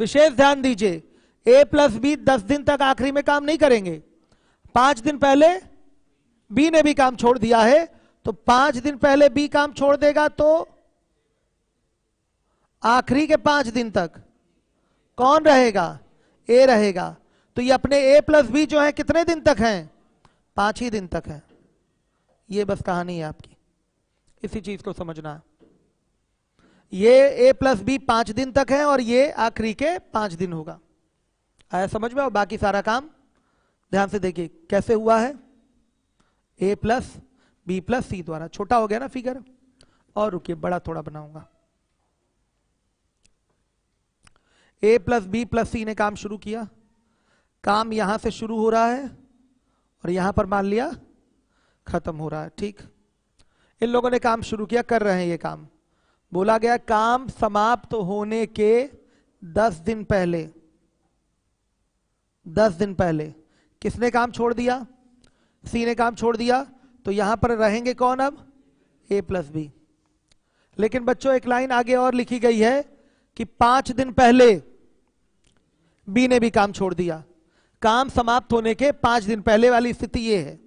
Speaker 1: विशेष ध्यान दीजिए ए प्लस बी दस दिन तक आखिरी में काम नहीं करेंगे पांच दिन पहले बी ने भी काम छोड़ दिया है तो पांच दिन पहले बी काम छोड़ देगा तो आखिरी के पांच दिन तक कौन रहेगा ए रहेगा तो ये अपने ए प्लस बी जो है कितने दिन तक हैं पांच ही दिन तक है ये बस कहानी है आपकी इसी चीज को समझना है ये ए प्लस बी पांच दिन तक है और ये आखिरी के पांच दिन होगा आया समझ में और बाकी सारा काम ध्यान से देखिए कैसे हुआ है A plus B plus C द्वारा छोटा हो गया ना फिगर और रुकिए बड़ा थोड़ा बनाऊंगा A plus B plus C ने काम शुरू किया काम यहां से शुरू हो रहा है और यहां पर मान लिया खत्म हो रहा है ठीक इन लोगों ने काम शुरू किया कर रहे हैं ये काम बोला गया काम समाप्त होने के दस दिन पहले दस दिन पहले किसने काम छोड़ दिया सी ने काम छोड़ दिया तो यहां पर रहेंगे कौन अब ए प्लस बी लेकिन बच्चों एक लाइन आगे और लिखी गई है कि पांच दिन पहले बी ने भी काम छोड़ दिया काम समाप्त होने के पांच दिन पहले वाली स्थिति यह है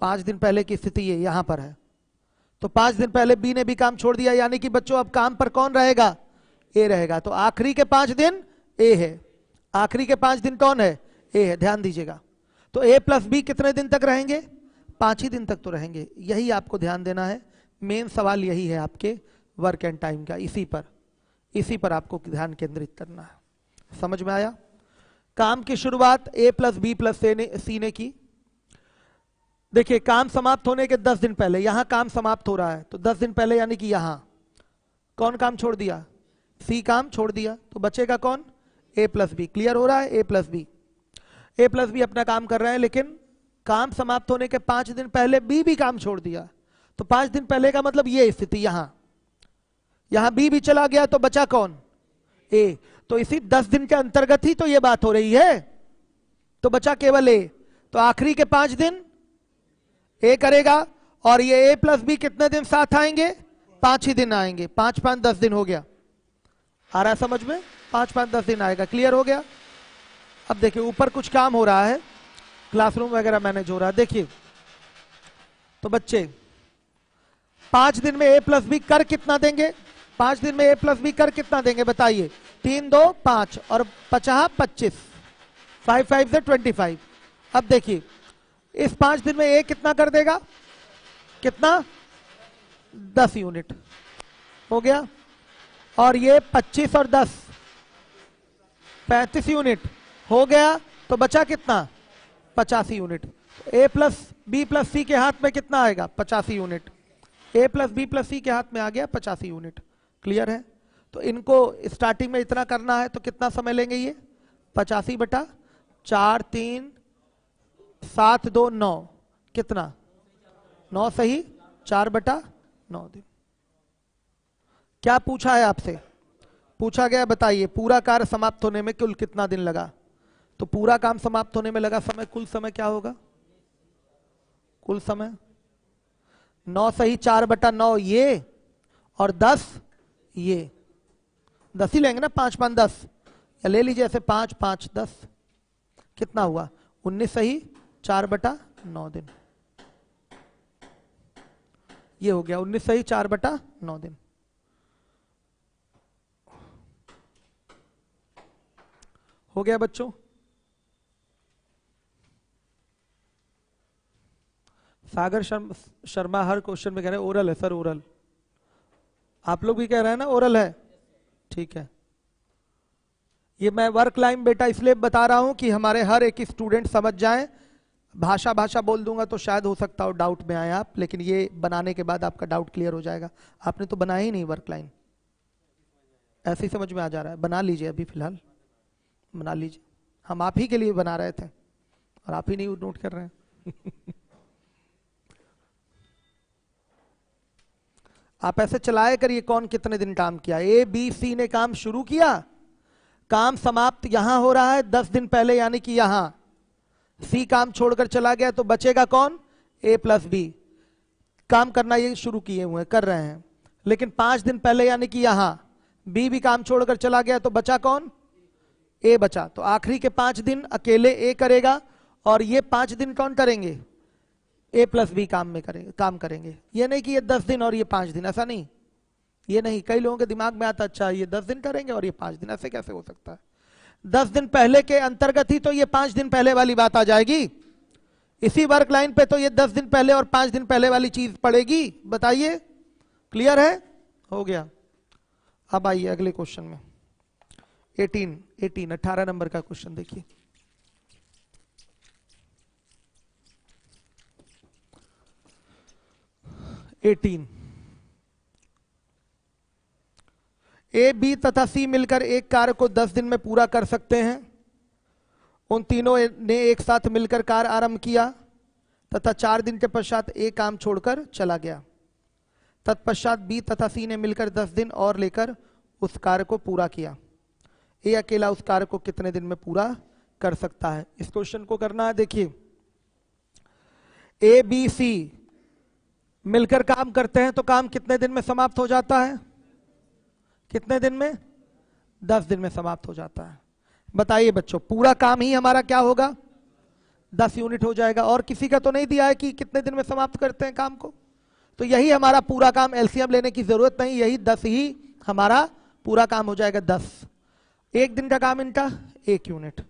Speaker 1: पांच दिन पहले की स्थिति ये यहां पर है तो पांच दिन पहले बी ने भी काम छोड़ दिया यानी कि बच्चों अब काम पर कौन रहेगा ए रहेगा तो आखिरी के पांच दिन ए है आखिरी के पांच दिन कौन है ए है ध्यान दीजिएगा तो ए प्लस बी कितने दिन तक रहेंगे पांच ही दिन तक तो रहेंगे यही आपको ध्यान देना है मेन सवाल यही है आपके वर्क एंड टाइम का इसी पर इसी पर आपको ध्यान केंद्रित करना है समझ में आया काम की शुरुआत A plus B plus C ने की देखिए काम समाप्त होने के दस दिन पहले यहां काम समाप्त हो रहा है तो दस दिन पहले यानी कि यहां कौन काम छोड़ दिया सी काम छोड़ दिया तो बचेगा कौन ए प्लस बी क्लियर हो रहा है A plus B A plus B अपना काम कर रहा है लेकिन काम समाप्त होने के पांच दिन पहले बी भी काम छोड़ दिया तो पांच दिन पहले का मतलब ये स्थिति यहां यहां बी भी चला गया तो बचा कौन ए तो इसी दस दिन के अंतर्गत ही तो ये बात हो रही है तो बचा केवल ए तो आखिरी के पांच दिन ए करेगा और ये ए प्लस बी कितने दिन साथ आएंगे पांच ही दिन आएंगे पांच पांच दस दिन हो गया आ रहा है समझ में पांच पांच दस दिन आएगा क्लियर हो गया अब देखिए ऊपर कुछ काम हो रहा है क्लासरूम वगैरह मैनेज हो रहा है देखिए तो बच्चे पांच दिन में ए प्लस बी कर कितना देंगे पांच दिन में ए प्लस बी कर कितना देंगे बताइए तीन दो पांच और पचास पच्चीस फाइव फाइव से ट्वेंटी फाइव अब देखिए इस पांच दिन में ए कितना कर देगा कितना दस यूनिट हो गया और ये पच्चीस और दस पैंतीस यूनिट हो गया तो बचा कितना पचासी unit A plus B plus C के हाथ में कितना आएगा पचासी unit A plus B plus C के हाथ में आ गया पचासी यूनिट क्लियर है तो इनको स्टार्टिंग में इतना करना है तो कितना समय लेंगे ये पचासी बटा चार तीन सात दो नौ कितना नौ सही चार बटा नौ दिन क्या पूछा है आपसे पूछा गया बताइए पूरा कार्य समाप्त होने में कुल कितना दिन लगा तो पूरा काम समाप्त होने में लगा समय कुल समय क्या होगा कुल समय नौ सही चार बटा नौ ये और दस ये दस ही लेंगे ना पांच पांच दस या ले लीजिए ऐसे पांच पांच दस कितना हुआ उन्नीस सही चार बटा नौ दिन ये हो गया उन्नीस सही चार बटा नौ दिन हो गया बच्चों सागर शर्मा शर्मा हर क्वेश्चन में कह रहे हैं ओरल है सर ओरल आप लोग भी कह रहे हैं ना ओरल है ठीक है ये मैं वर्क लाइन बेटा इसलिए बता रहा हूं कि हमारे हर एक स्टूडेंट समझ जाए भाषा भाषा बोल दूंगा तो शायद हो सकता हो डाउट में आए आप लेकिन ये बनाने के बाद आपका डाउट क्लियर हो जाएगा आपने तो बनाया ही नहीं वर्क लाइन ऐसे ही समझ में आ जा रहा है बना लीजिए अभी फिलहाल बना लीजिए हम आप ही के लिए बना रहे थे और आप ही नहीं नोट कर रहे हैं आप ऐसे चलाए करिए कौन कितने दिन काम किया ए बी सी ने काम शुरू किया काम समाप्त यहां हो रहा है दस दिन पहले यानी कि यहां सी काम छोड़कर चला गया तो बचेगा कौन ए प्लस बी काम करना ये शुरू किए हुए कर रहे हैं लेकिन पांच दिन पहले यानी कि यहां बी भी काम छोड़कर चला गया तो बचा कौन ए बचा तो आखिरी के पांच दिन अकेले ए करेगा और ये पांच दिन कौन करेंगे ए प्लस बी काम में करेंगे काम करेंगे ये नहीं कि ये दस दिन और ये पांच दिन ऐसा नहीं ये नहीं कई लोगों के दिमाग में आता अच्छा ये दस दिन करेंगे और ये पांच दिन ऐसे कैसे हो सकता है दस दिन पहले के अंतर्गत ही तो ये पांच दिन पहले वाली बात आ जाएगी इसी वर्क लाइन पे तो ये दस दिन पहले और पांच दिन पहले वाली चीज पड़ेगी बताइए क्लियर है हो गया अब आइए अगले क्वेश्चन में एटीन एटीन अट्ठारह नंबर का क्वेश्चन देखिए एटीन ए बी तथा सी मिलकर एक कार्य को दस दिन में पूरा कर सकते हैं उन तीनों ने एक साथ मिलकर कार्य आरंभ किया तथा चार दिन के पश्चात ए काम छोड़कर चला गया तत्पश्चात बी तथा सी ने मिलकर दस दिन और लेकर उस कार्य को पूरा किया ये अकेला उस कार्य को कितने दिन में पूरा कर सकता है इस क्वेश्चन को करना है देखिए ए बी सी मिलकर काम करते हैं तो काम कितने दिन में समाप्त हो जाता है कितने दिन में दस दिन में समाप्त हो जाता है बताइए बच्चों पूरा काम ही हमारा क्या होगा दस यूनिट हो जाएगा और किसी का तो नहीं दिया है कि कितने दिन में समाप्त करते हैं काम को तो यही हमारा पूरा काम एलसीएम लेने की जरूरत नहीं यही दस ही हमारा पूरा काम हो जाएगा दस एक दिन का काम इनका एक यूनिट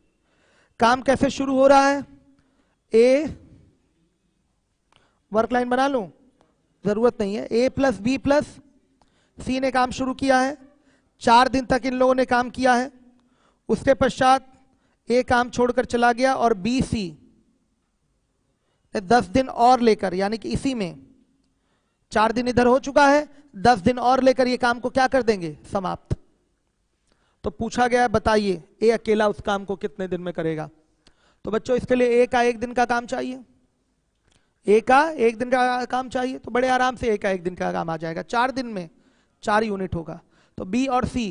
Speaker 1: काम कैसे शुरू हो रहा है ए वर्क लाइन बना लू जरूरत नहीं है A plus B plus C ने काम शुरू किया है चार दिन तक इन लोगों ने काम किया है उसके पश्चात ए काम छोड़कर चला गया और बी सी ने दस दिन और लेकर यानी कि इसी में चार दिन इधर हो चुका है दस दिन और लेकर ये काम को क्या कर देंगे समाप्त तो पूछा गया बताइए ए अकेला उस काम को कितने दिन में करेगा तो बच्चों इसके लिए ए का एक दिन का काम चाहिए ए का एक दिन का काम चाहिए तो बड़े आराम से ए का एक दिन का काम आ जाएगा चार दिन में चार यूनिट होगा तो बी और सी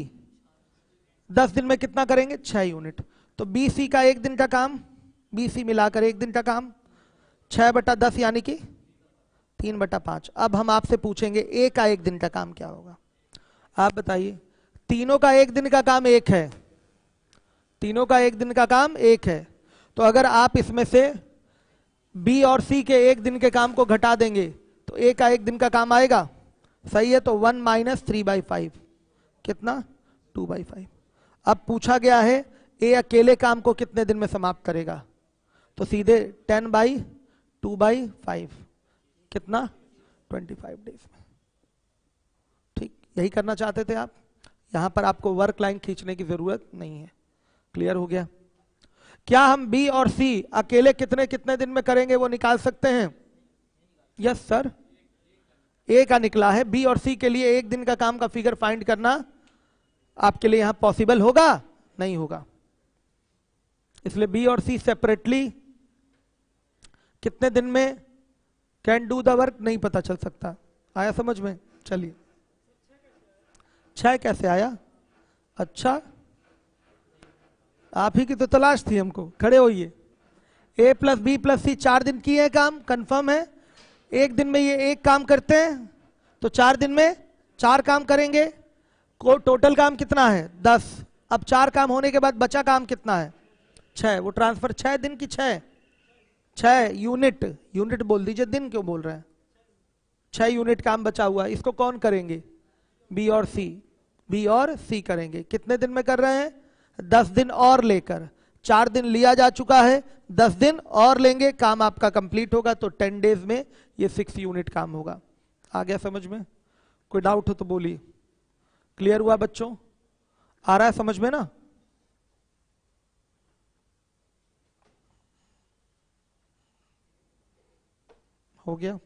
Speaker 1: दस दिन में कितना करेंगे छह यूनिट तो बी सी का एक दिन का काम बी सी मिलाकर एक दिन का काम छह बटा दस यानी कि तीन बटा पांच अब हम आपसे पूछेंगे ए का एक दिन का काम क्या होगा आप बताइए तीनों का एक दिन का काम एक है तीनों का एक दिन का काम एक है तो अगर आप इसमें से बी और सी के एक दिन के काम को घटा देंगे तो ए का एक दिन का काम आएगा सही है तो one minus three by five कितना टू बाई फाइव अब पूछा गया है ए अकेले काम को कितने दिन में समाप्त करेगा तो सीधे ten by two by five कितना ट्वेंटी फाइव डेज में ठीक यही करना चाहते थे आप यहां पर आपको वर्क लाइन खींचने की जरूरत नहीं है क्लियर हो गया क्या हम बी और सी अकेले कितने कितने दिन में करेंगे वो निकाल सकते हैं यस सर ए का निकला है बी और सी के लिए एक दिन का काम का फिगर फाइंड करना आपके लिए यहां पॉसिबल होगा नहीं होगा इसलिए बी और सी सेपरेटली कितने दिन में कैन डू द वर्क नहीं पता चल सकता आया समझ में चलिए छह अच्छा कैसे आया अच्छा आप ही की तो तलाश थी हमको खड़े होइए A plus B plus C चार दिन की है काम कंफर्म है एक दिन में ये एक काम करते हैं तो चार दिन में चार काम करेंगे को टोटल काम कितना है दस अब चार काम होने के बाद बचा काम कितना है छः वो ट्रांसफर छः दिन की छः छः यूनिट यूनिट बोल दीजिए दिन क्यों बोल रहे हैं छह यूनिट काम बचा हुआ इसको कौन करेंगे बी और सी बी और सी करेंगे कितने दिन में कर रहे हैं दस दिन और लेकर चार दिन लिया जा चुका है दस दिन और लेंगे काम आपका कंप्लीट होगा तो टेन डेज में ये सिक्स यूनिट काम होगा आ गया समझ में कोई डाउट हो तो बोलिए क्लियर हुआ बच्चों आ रहा है समझ में ना हो गया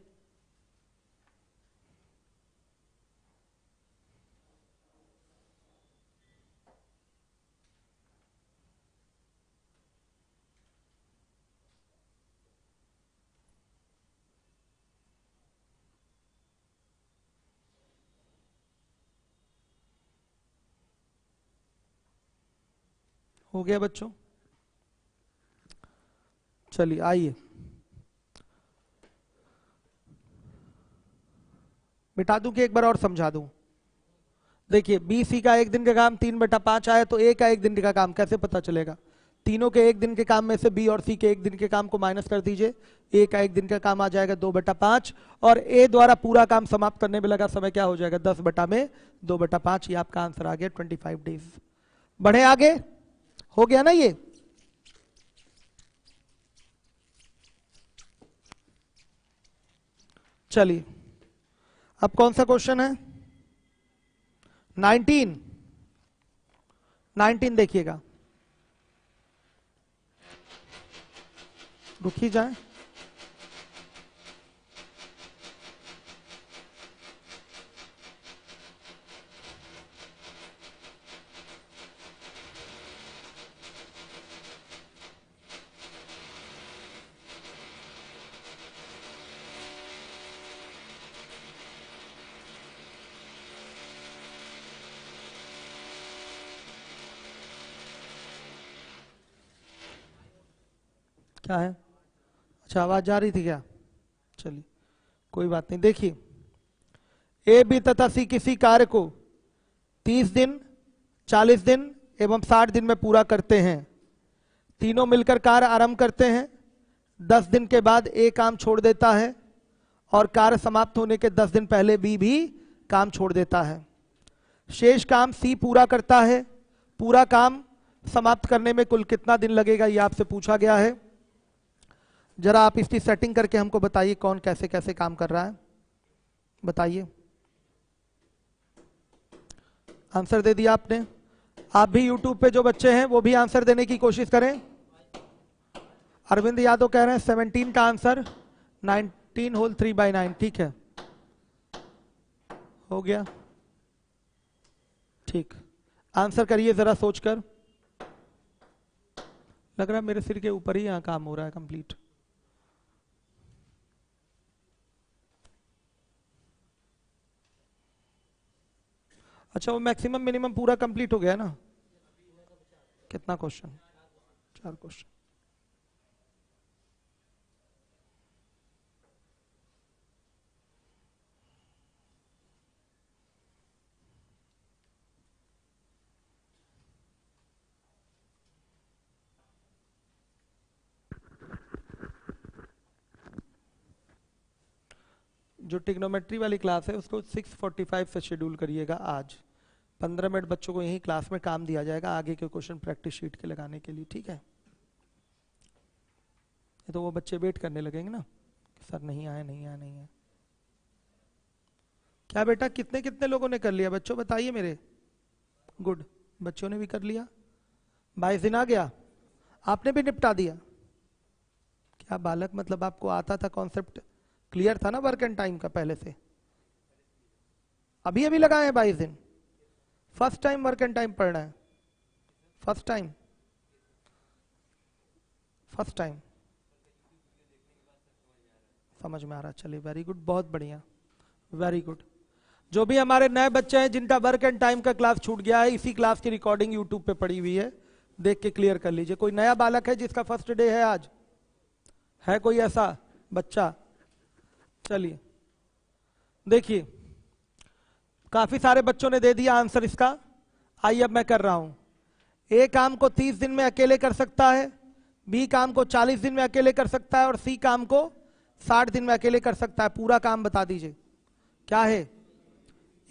Speaker 1: हो गया बच्चों चलिए आइए मिटा दूं कि एक बार और समझा दूं देखिए बी सी का एक दिन का काम तीन बटा पांच आया तो ए का एक दिन का काम कैसे पता चलेगा तीनों के एक दिन के काम में से बी और सी के एक दिन के काम को माइनस कर दीजिए ए का एक दिन का काम आ जाएगा दो बटा पांच और ए द्वारा पूरा काम समाप्त करने में लगा समय क्या हो जाएगा दस बटा में दो बटा पांच ये आपका आंसर आ गया ट्वेंटी फाइव डेज बढ़े आगे हो गया ना ये चलिए अब कौन सा क्वेश्चन है 19 19 देखिएगा रुकी जाए क्या है अच्छा आवाज जा रही थी क्या चलिए कोई बात नहीं देखिए ए बी तथा सी किसी कार्य को 30 दिन 40 दिन एवं 60 दिन में पूरा करते हैं तीनों मिलकर कार्य आरंभ करते हैं 10 दिन के बाद ए काम छोड़ देता है और कार्य समाप्त होने के 10 दिन पहले बी भी काम छोड़ देता है शेष काम सी पूरा करता है पूरा काम समाप्त करने में कुल कितना दिन लगेगा यह आपसे पूछा गया है जरा आप इसकी सेटिंग करके हमको बताइए कौन कैसे कैसे काम कर रहा है बताइए आंसर दे दिया आपने आप भी YouTube पे जो बच्चे हैं वो भी आंसर देने की कोशिश करें अरविंद यादव कह रहे हैं 17 का आंसर 19 होल 3 बाई नाइन ठीक है हो गया ठीक आंसर करिए जरा सोचकर लग रहा है मेरे सिर के ऊपर ही यहाँ काम हो रहा है कंप्लीट अच्छा वो मैक्सिमम मिनिमम पूरा कंप्लीट हो गया ना कितना क्वेश्चन चार क्वेश्चन जो टिग्नोमेट्री वाली क्लास है उसको 6:45 से शेड्यूल करिएगा आज पंद्रह मिनट बच्चों को यहीं क्लास में काम दिया जाएगा आगे के क्वेश्चन प्रैक्टिस शीट के लगाने के लिए ठीक है ये तो वो बच्चे वेट करने लगेंगे ना सर नहीं आए नहीं आए नहीं आए क्या बेटा कितने कितने लोगों ने कर लिया बच्चों बताइए मेरे गुड बच्चों ने भी कर लिया बाईस दिन आ गया आपने भी निपटा दिया क्या बालक मतलब आपको आता था कॉन्सेप्ट क्लियर था ना वर्क एंड टाइम का पहले से अभी अभी लगाए बाईस दिन first time work and time पढ़ना है फर्स्ट टाइम फर्स्ट टाइम समझ में आ रहा चलिए वेरी गुड बहुत बढ़िया वेरी गुड जो भी हमारे नए बच्चे हैं जिनका वर्क एंड टाइम का क्लास छूट गया है इसी क्लास की रिकॉर्डिंग यूट्यूब पे पड़ी हुई है देख के क्लियर कर लीजिए कोई नया बालक है जिसका फर्स्ट डे है आज है कोई ऐसा बच्चा चलिए देखिए काफी सारे बच्चों ने दे दिया आंसर इसका आइए अब मैं कर रहा हूं ए काम को तीस दिन में अकेले कर सकता है बी काम को चालीस दिन में अकेले कर सकता है और सी काम को साठ दिन में अकेले कर सकता है पूरा काम बता दीजिए क्या है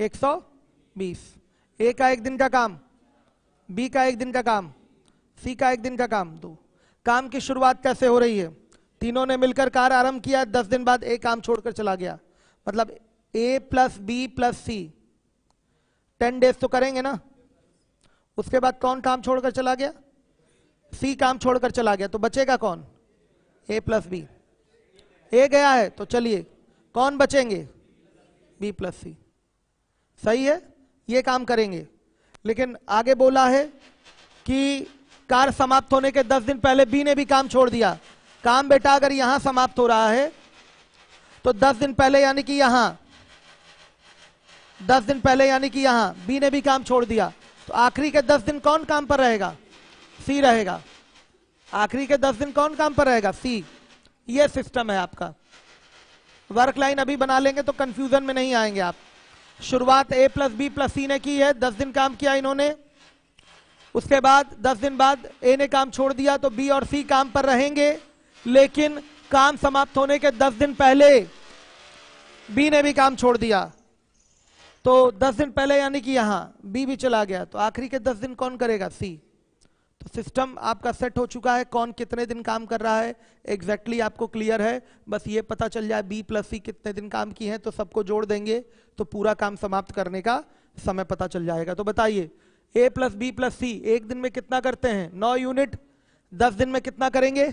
Speaker 1: एक सौ बीस ए का एक दिन का काम बी का एक दिन का काम सी का एक दिन का काम दो काम की शुरुआत कैसे हो रही है तीनों ने मिलकर कार आरंभ किया दस दिन बाद ए काम छोड़कर चला गया मतलब A plus B plus C ten days तो करेंगे ना उसके बाद कौन काम छोड़कर चला गया सी काम छोड़कर चला गया तो बचेगा कौन ए प्लस बी ए गया है तो चलिए कौन बचेंगे बी प्लस सी सही है ये काम करेंगे लेकिन आगे बोला है कि कार समाप्त होने के दस दिन पहले बी ने भी काम छोड़ दिया काम बेटा अगर यहां समाप्त हो रहा है तो दस दिन पहले यानी कि यहां दस दिन पहले यानी कि यहां बी ने भी काम छोड़ दिया तो आखिरी के दस दिन कौन काम पर रहेगा सी रहेगा आखिरी के दस दिन कौन काम पर रहेगा सी ये सिस्टम है आपका वर्क लाइन अभी बना लेंगे तो कंफ्यूजन में नहीं आएंगे आप शुरुआत A plus B plus C ने की है दस दिन काम किया इन्होंने उसके बाद दस दिन बाद ए ने काम छोड़ दिया तो बी और सी काम पर रहेंगे लेकिन काम समाप्त होने के दस दिन पहले बी ने भी काम छोड़ दिया तो दस दिन पहले यानी कि यहां बी भी चला गया तो आखिरी के दस दिन कौन करेगा सी तो सिस्टम आपका सेट हो चुका है कौन कितने दिन काम कर रहा है एग्जैक्टली exactly आपको क्लियर है बस ये पता चल जाए बी प्लस सी कितने दिन काम की है तो सबको जोड़ देंगे तो पूरा काम समाप्त करने का समय पता चल जाएगा तो बताइए A plus B plus C एक दिन में कितना करते हैं नौ यूनिट दस दिन में कितना करेंगे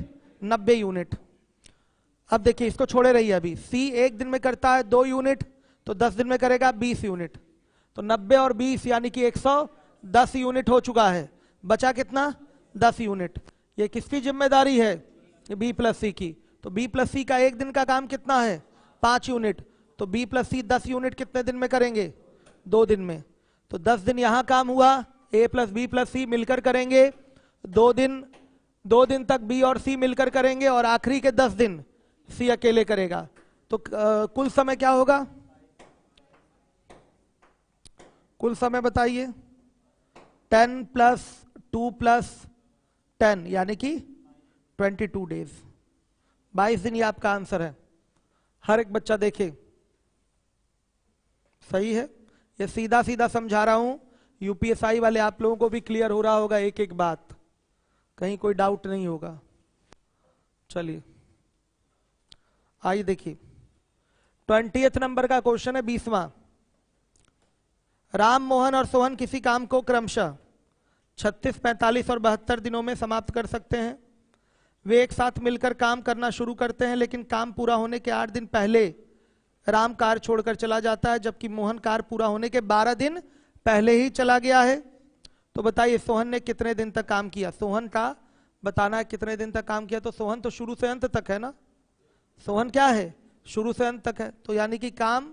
Speaker 1: नब्बे यूनिट अब देखिए इसको छोड़े रहिए अभी सी एक दिन में करता है दो यूनिट तो 10 दिन में करेगा 20 यूनिट तो 90 और 20 यानी कि 110 यूनिट हो चुका है बचा कितना 10 यूनिट ये किसकी जिम्मेदारी है बी प्लस सी की तो बी प्लस सी का एक दिन का काम कितना है पाँच यूनिट तो बी प्लस सी दस यूनिट कितने दिन में करेंगे दो दिन में तो दस दिन यहाँ काम हुआ A plus B plus C मिलकर करेंगे दो दिन दो दिन तक बी और सी मिलकर करेंगे और आखिरी के दस दिन सी अकेले करेगा तो कुल समय क्या होगा कुल समय बताइए ten plus two plus ten यानी कि ट्वेंटी टू डेज बाईस दिन ये आपका आंसर है हर एक बच्चा देखे सही है ये सीधा सीधा समझा रहा हूं यूपीएसआई वाले आप लोगों को भी क्लियर हो रहा होगा एक एक बात कहीं कोई डाउट नहीं होगा चलिए आइए देखिए ट्वेंटी नंबर का क्वेश्चन है बीसवा राम मोहन और सोहन किसी काम को क्रमशः 36, 45 और बहत्तर दिनों में समाप्त कर सकते हैं वे एक साथ मिलकर काम करना शुरू करते हैं लेकिन काम पूरा होने के आठ दिन पहले राम कार छोड़कर चला जाता है जबकि मोहन कार पूरा होने के बारह दिन पहले ही चला गया है तो बताइए सोहन ने कितने दिन तक काम किया सोहन का बताना है कितने दिन तक काम किया तो सोहन तो शुरू से अंत तक है ना सोहन क्या है शुरू से अंत तक है तो यानी कि काम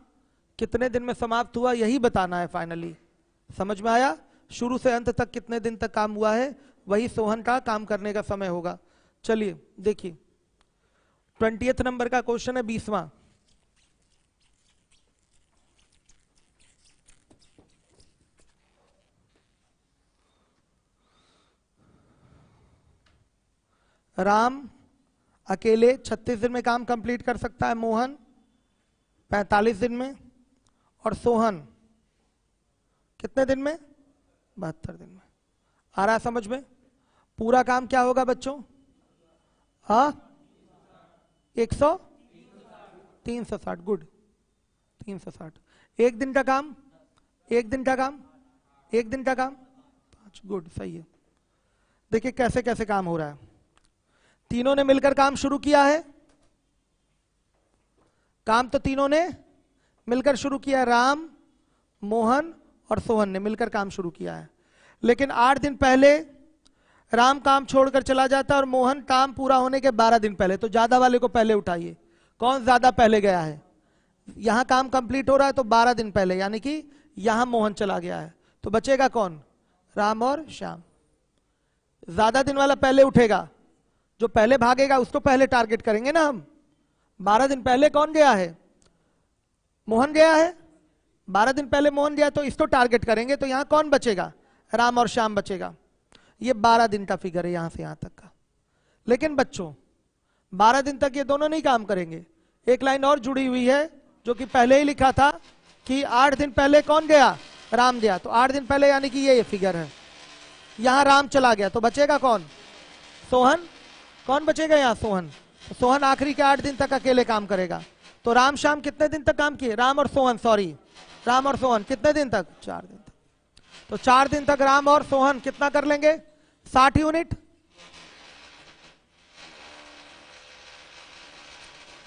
Speaker 1: कितने दिन में समाप्त हुआ यही बताना है फाइनली समझ में आया शुरू से अंत तक कितने दिन तक काम हुआ है वही सोहन का काम करने का समय होगा चलिए देखिए ट्वेंटी नंबर का क्वेश्चन है बीसवा राम अकेले 36 दिन में काम कंप्लीट कर सकता है मोहन 45 दिन में और सोहन कितने दिन में बहत्तर दिन में आ रहा समझ में पूरा काम क्या होगा बच्चों हा एक सौ तीन सौ साठ गुड तीन सौ साठ एक दिन का काम एक दिन का काम एक दिन का काम पांच गुड सही है देखिए कैसे कैसे काम हो रहा है तीनों ने मिलकर काम शुरू किया है काम तो तीनों ने मिलकर शुरू किया राम मोहन और सोहन ने मिलकर काम शुरू किया है लेकिन आठ दिन पहले राम काम छोड़कर चला जाता है और मोहन काम पूरा होने के बारह दिन पहले तो ज्यादा वाले को पहले उठाइए कौन ज्यादा पहले गया है यहां काम कंप्लीट हो रहा है तो बारह दिन पहले यानी कि यहां मोहन चला गया है तो बचेगा कौन राम और श्याम ज्यादा दिन वाला पहले उठेगा जो पहले भागेगा उसको पहले टारगेट करेंगे ना हम बारह दिन पहले कौन गया है मोहन गया है बारह दिन पहले मोहन गया तो इसको तो टारगेट करेंगे तो यहां कौन बचेगा राम और श्याम बचेगा ये बारह दिन का फिगर है यहां से यहां तक का लेकिन बच्चों बारह दिन तक ये दोनों नहीं काम करेंगे एक लाइन और जुड़ी हुई है जो कि पहले ही लिखा था कि आठ दिन पहले कौन गया राम गया तो आठ दिन पहले यानी कि ये ये फिगर है यहां राम चला गया तो बचेगा कौन सोहन कौन बचेगा यहाँ सोहन सोहन आखिरी के आठ दिन तक अकेले काम करेगा तो राम श्याम कितने दिन तक काम किए राम और सोहन सॉरी राम और सोहन कितने दिन तक चार दिन तक तो चार दिन तक राम और सोहन कितना कर लेंगे साठ यूनिट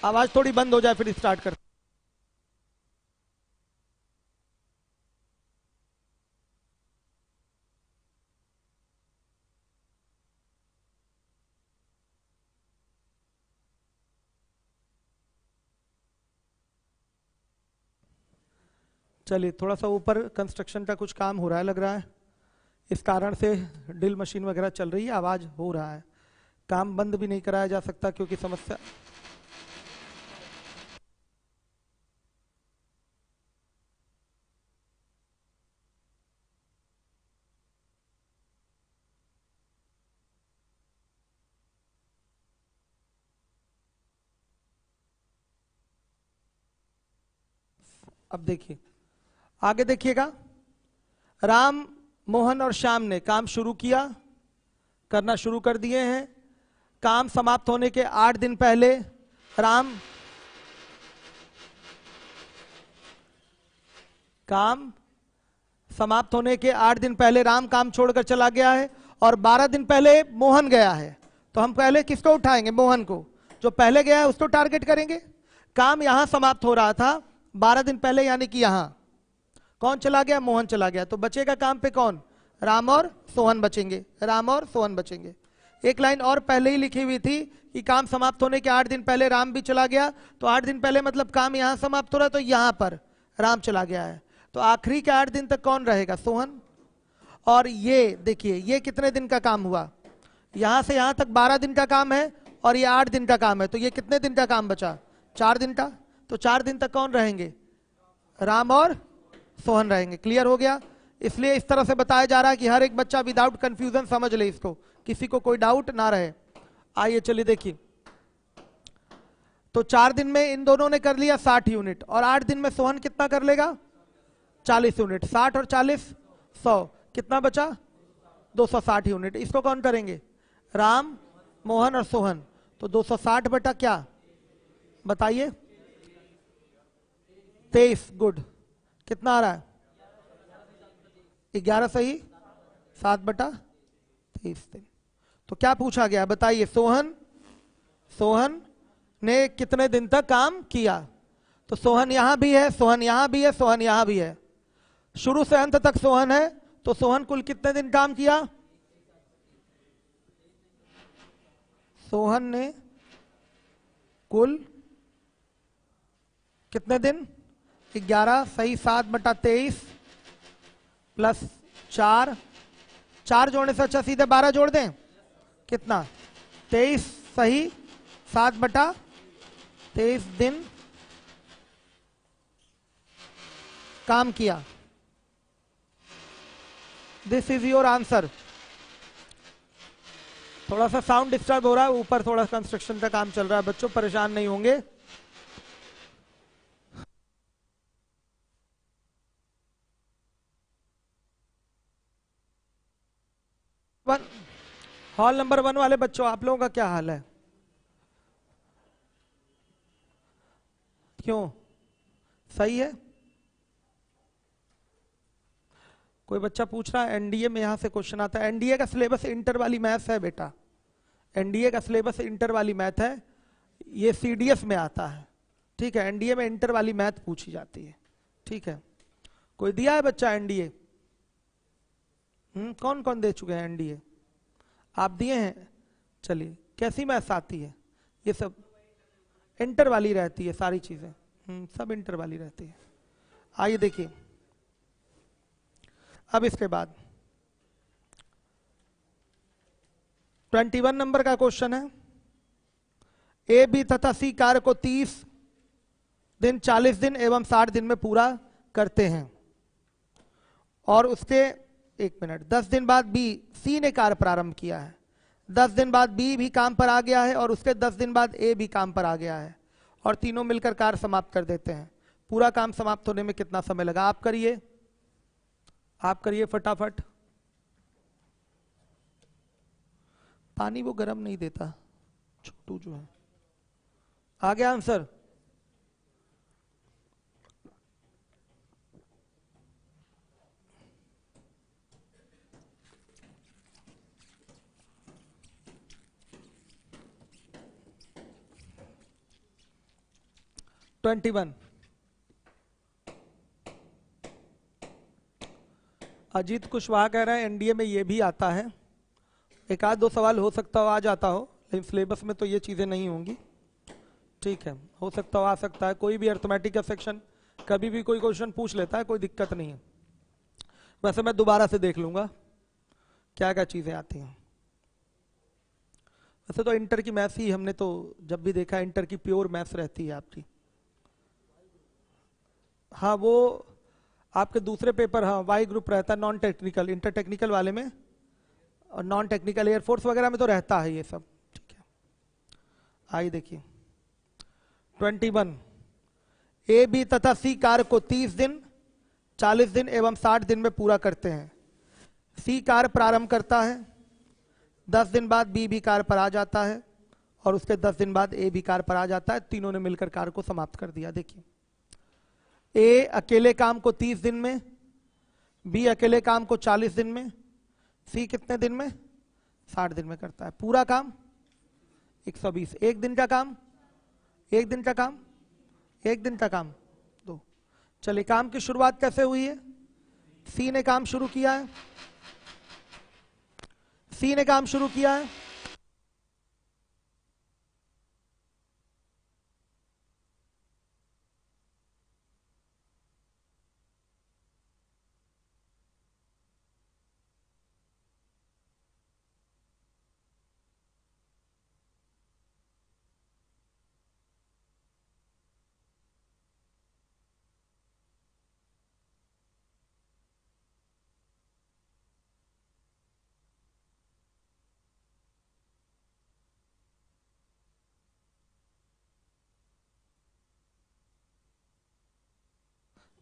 Speaker 1: आवाज थोड़ी बंद हो जाए फिर स्टार्ट कर चलिए थोड़ा सा ऊपर कंस्ट्रक्शन का कुछ काम हो रहा है लग रहा है इस कारण से ड्रिल मशीन वगैरह चल रही है आवाज हो रहा है काम बंद भी नहीं कराया जा सकता क्योंकि समस्या अब देखिए आगे देखिएगा राम मोहन और श्याम ने काम शुरू किया करना शुरू कर दिए हैं काम समाप्त होने के आठ दिन पहले राम काम समाप्त होने के आठ दिन पहले राम काम छोड़कर चला गया है और बारह दिन पहले मोहन गया है तो हम पहले किसको उठाएंगे मोहन को जो पहले गया है उसको टारगेट करेंगे काम यहां समाप्त हो रहा था बारह दिन पहले यानी कि यहां कौन चला गया मोहन चला गया तो बचेगा काम पे कौन राम और सोहन बचेंगे राम और सोहन बचेंगे एक लाइन और पहले ही लिखी हुई थी कि काम समाप्त होने के आठ दिन पहले राम भी चला गया तो आठ दिन पहले मतलब काम यहां समाप्त हो रहा है तो यहां पर राम चला गया है तो आखिरी के आठ दिन तक कौन रहेगा सोहन और ये देखिए ये कितने दिन का काम हुआ यहां से यहां तक बारह दिन का काम है और ये आठ दिन का काम है तो ये कितने दिन का काम बचा चार दिन का तो चार दिन तक कौन रहेंगे राम और सोहन रहेंगे क्लियर हो गया इसलिए इस तरह से बताया जा रहा है कि हर एक बच्चा विदाउट कंफ्यूजन समझ ले इसको किसी को कोई डाउट ना रहे आइए चलिए देखिए तो चार दिन में इन दोनों ने कर लिया साठ यूनिट और आठ दिन में सोहन कितना कर लेगा चालीस यूनिट साठ और चालीस सौ कितना बचा दो सौ साठ यूनिट इसको कौन करेंगे राम मोहन और सोहन तो दो सौ साठ बटा क्या बताइए तेईस गुड कितना आ रहा है ग्यारह सही सात बटा तेईस तो क्या पूछा गया बताइए सोहन सोहन ने कितने दिन तक काम किया तो सोहन यहां भी है सोहन यहां भी है सोहन यहां भी है शुरू से अंत तक सोहन है तो सोहन कुल कितने दिन काम किया सोहन ने कुल कितने दिन ग्यारह सही सात बटा तेईस प्लस चार चार जोड़ने से अच्छा सीधे बारह जोड़ दें कितना तेईस सही सात बटा तेईस दिन काम किया दिस इज योर आंसर थोड़ा सा साउंड डिस्टर्ब हो रहा है ऊपर थोड़ा कंस्ट्रक्शन का काम चल रहा है बच्चों परेशान नहीं होंगे हॉल नंबर वन वाले बच्चों आप लोगों का क्या हाल है क्यों सही है कोई बच्चा पूछ रहा है एनडीए में यहां से क्वेश्चन आता है एनडीए का सिलेबस इंटर वाली मैथ है बेटा एनडीए का सिलेबस इंटर वाली मैथ है ये सीडीएस में आता है ठीक है एनडीए में इंटर वाली मैथ पूछी जाती है ठीक है कोई दिया है बच्चा एनडीए हम्म, कौन कौन दे चुके हैं एनडीए आप दिए हैं चलिए कैसी मैथ्स आती है ये सब इंटर वाली रहती है सारी चीजें हम्म, सब इंटर वाली रहती है आइए देखिए अब इसके बाद 21 नंबर का क्वेश्चन है ए बी तथा सी कार्य को 30 दिन 40 दिन एवं 60 दिन में पूरा करते हैं और उसके एक मिनट दस दिन बाद बी सी ने कार्य प्रारंभ किया है दस दिन बाद बी भी काम पर आ गया है और उसके दस दिन बाद ए भी काम पर आ गया है और तीनों मिलकर कार्य समाप्त कर देते हैं पूरा काम समाप्त होने में कितना समय लगा आप करिए आप करिए फटाफट पानी वो गर्म नहीं देता छोटू जो है आ गया answer twenty one Ajit Kushwaha कह रहे हैं एनडीए में ये भी आता है एक आध दो सवाल हो सकता हो आ जाता हो लेकिन सिलेबस में तो ये चीज़ें नहीं होंगी ठीक है हो सकता हो आ सकता है कोई भी अर्थमेटिक का सेक्शन कभी भी कोई क्वेश्चन पूछ लेता है कोई दिक्कत नहीं है वैसे मैं दोबारा से देख लूंगा क्या क्या चीज़ें आती हैं वैसे तो इंटर की मैथ्स ही हमने तो जब भी देखा इंटर की प्योर मैथ्स रहती है आपकी हाँ वो आपके दूसरे पेपर हाँ वाई ग्रुप रहता है नॉन टेक्निकल इंटर टेक्निकल वाले में और नॉन टेक्निकल एयरफोर्स वगैरह में तो रहता है ये सब ठीक है आइए देखिए ट्वेंटी वन ए बी तथा सी कार्य को तीस दिन चालीस दिन एवं साठ दिन में पूरा करते हैं सी कार्य प्रारंभ करता है दस दिन बाद बी भी कार पर आ जाता है और उसके दस दिन बाद ए भी कार पर आ जाता है तीनों ने मिलकर कार को समाप्त कर दिया देखिए ए अकेले काम को तीस दिन में बी अकेले काम को चालीस दिन में सी कितने दिन में साठ दिन में करता है पूरा काम 120 एक दिन का काम एक दिन का काम एक दिन का काम दो चलिए काम की शुरुआत कैसे हुई है सी ने काम शुरू किया है सी ने काम शुरू किया है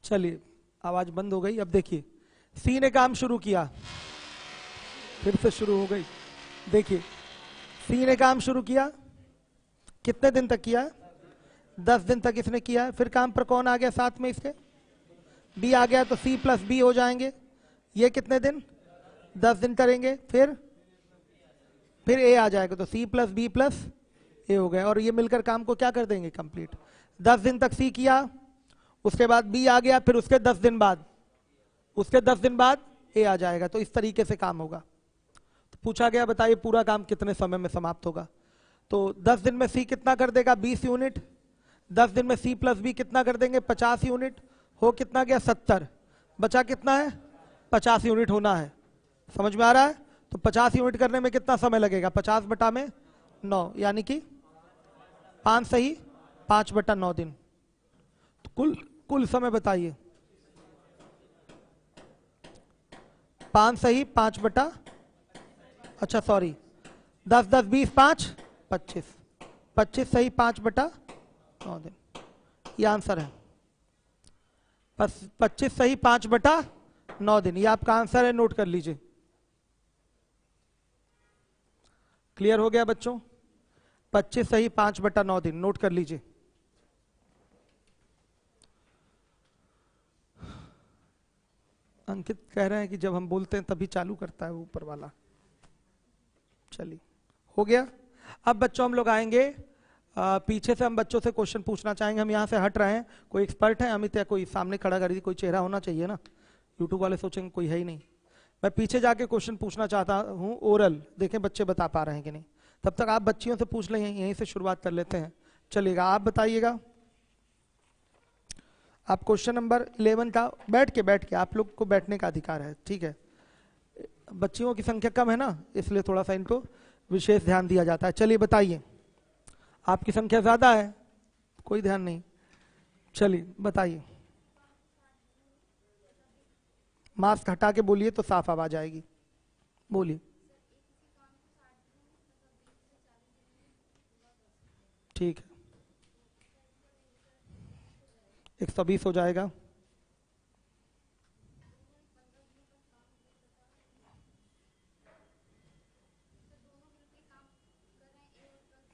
Speaker 1: चलिए आवाज बंद हो गई अब देखिए सी ने काम शुरू किया फिर से शुरू हो गई देखिए सी ने काम शुरू किया कितने दिन तक किया दस दिन तक इसने किया फिर काम पर कौन आ गया साथ में इसके बी आ गया तो सी प्लस बी हो जाएंगे ये कितने दिन दस दिन करेंगे फिर फिर ए आ जाएगा तो C plus B plus A हो गया और ये मिलकर काम को क्या कर देंगे कंप्लीट दस दिन तक सी किया उसके बाद बी आ गया फिर उसके दस दिन बाद उसके दस दिन बाद ए आ जाएगा तो इस तरीके से काम होगा तो पूछा गया बताइए पूरा काम कितने समय में समाप्त होगा तो दस दिन में सी कितना कर देगा बीस यूनिट दस दिन में सी प्लस बी कितना कर देंगे पचास यूनिट हो कितना गया सत्तर बचा कितना है पचास यूनिट होना है समझ में आ रहा है तो पचास यूनिट करने में कितना समय लगेगा पचास बटा में नौ यानी कि पाँच सही पांच बटा नौ दिन तो कुल कुल समय बताइए पांच सही पांच बटा अच्छा सॉरी दस दस बीस पांच पच्चीस पच्चीस सही पांच बटा नौ दिन ये आंसर है पच्चीस सही पांच बटा नौ दिन ये आपका आंसर है नोट कर लीजिए क्लियर हो गया बच्चों पच्चीस सही पांच बटा नौ दिन नोट कर लीजिए अंकित कह रहे हैं कि जब हम बोलते हैं तभी चालू करता है वो ऊपर वाला चलिए हो गया अब बच्चों हम लोग आएंगे आ, पीछे से हम बच्चों से क्वेश्चन पूछना चाहेंगे हम यहाँ से हट रहे हैं कोई एक्सपर्ट है अमित या कोई सामने खड़ा कर कोई चेहरा होना चाहिए ना यूट्यूब वाले सोचेंगे कोई है ही नहीं मैं पीछे जाके क्वेश्चन पूछना चाहता हूँ ओरल देखें बच्चे बता पा रहे हैं कि नहीं तब तक आप बच्चियों से पूछ लें यहीं से शुरुआत कर लेते हैं चलिएगा आप बताइएगा आप क्वेश्चन नंबर इलेवन का बैठ के बैठ के आप लोग को बैठने का अधिकार है ठीक है बच्चियों की संख्या कम है ना इसलिए थोड़ा सा इनको विशेष ध्यान दिया जाता है चलिए बताइए आपकी संख्या ज़्यादा है कोई ध्यान नहीं चलिए बताइए मास्क हटा के बोलिए तो साफ आवाज आएगी बोलिए ठीक है एक सौ बीस हो जाएगा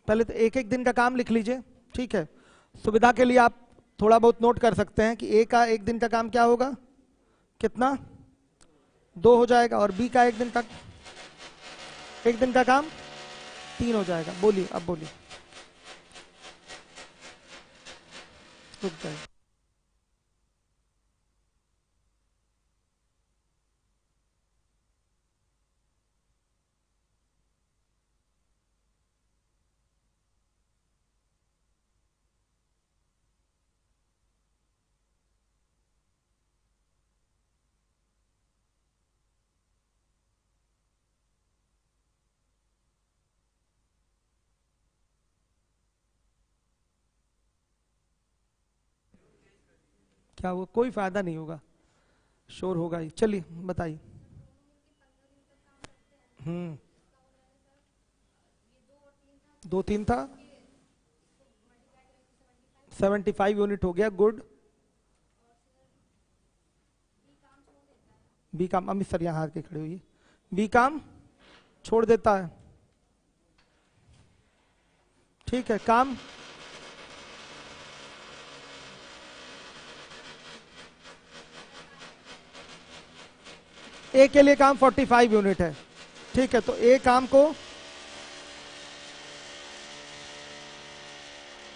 Speaker 1: पहले तो एक एक दिन का काम लिख लीजिए ठीक है सुविधा के लिए आप थोड़ा बहुत नोट कर सकते हैं कि ए का एक दिन का काम क्या होगा कितना दो हो जाएगा और बी का एक दिन का एक दिन का काम तीन हो जाएगा बोलिए अब बोलिए रुक जाएगा क्या होगा कोई फायदा नहीं होगा शोर होगा ही चलिए बताइए हम्म दो तीन था सेवेंटी फाइव यूनिट हो गया गुड बी काम अमित सर यहां हार के खड़े हुई बी काम छोड़ देता है ठीक है काम ए के लिए काम 45 यूनिट है ठीक है तो ए काम को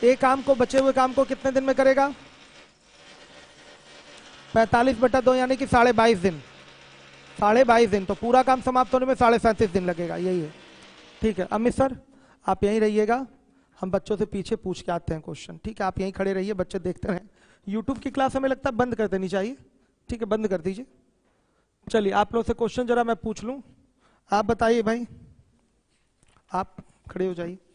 Speaker 1: ए काम को बचे हुए काम को कितने दिन में करेगा 45 बटा दो यानी कि साढ़े बाईस दिन साढ़े बाईस दिन तो पूरा काम समाप्त होने में साढ़े सैंतीस दिन लगेगा यही है ठीक है अमित सर आप यहीं रहिएगा हम बच्चों से पीछे पूछ के आते हैं क्वेश्चन ठीक है आप यहीं खड़े रहिए बच्चे देखते रहें यूट्यूब की क्लास हमें लगता है बंद कर देनी चाहिए ठीक है बंद कर दीजिए चलिए आप लोग से क्वेश्चन जरा मैं पूछ लूं आप बताइए भाई आप खड़े हो जाइए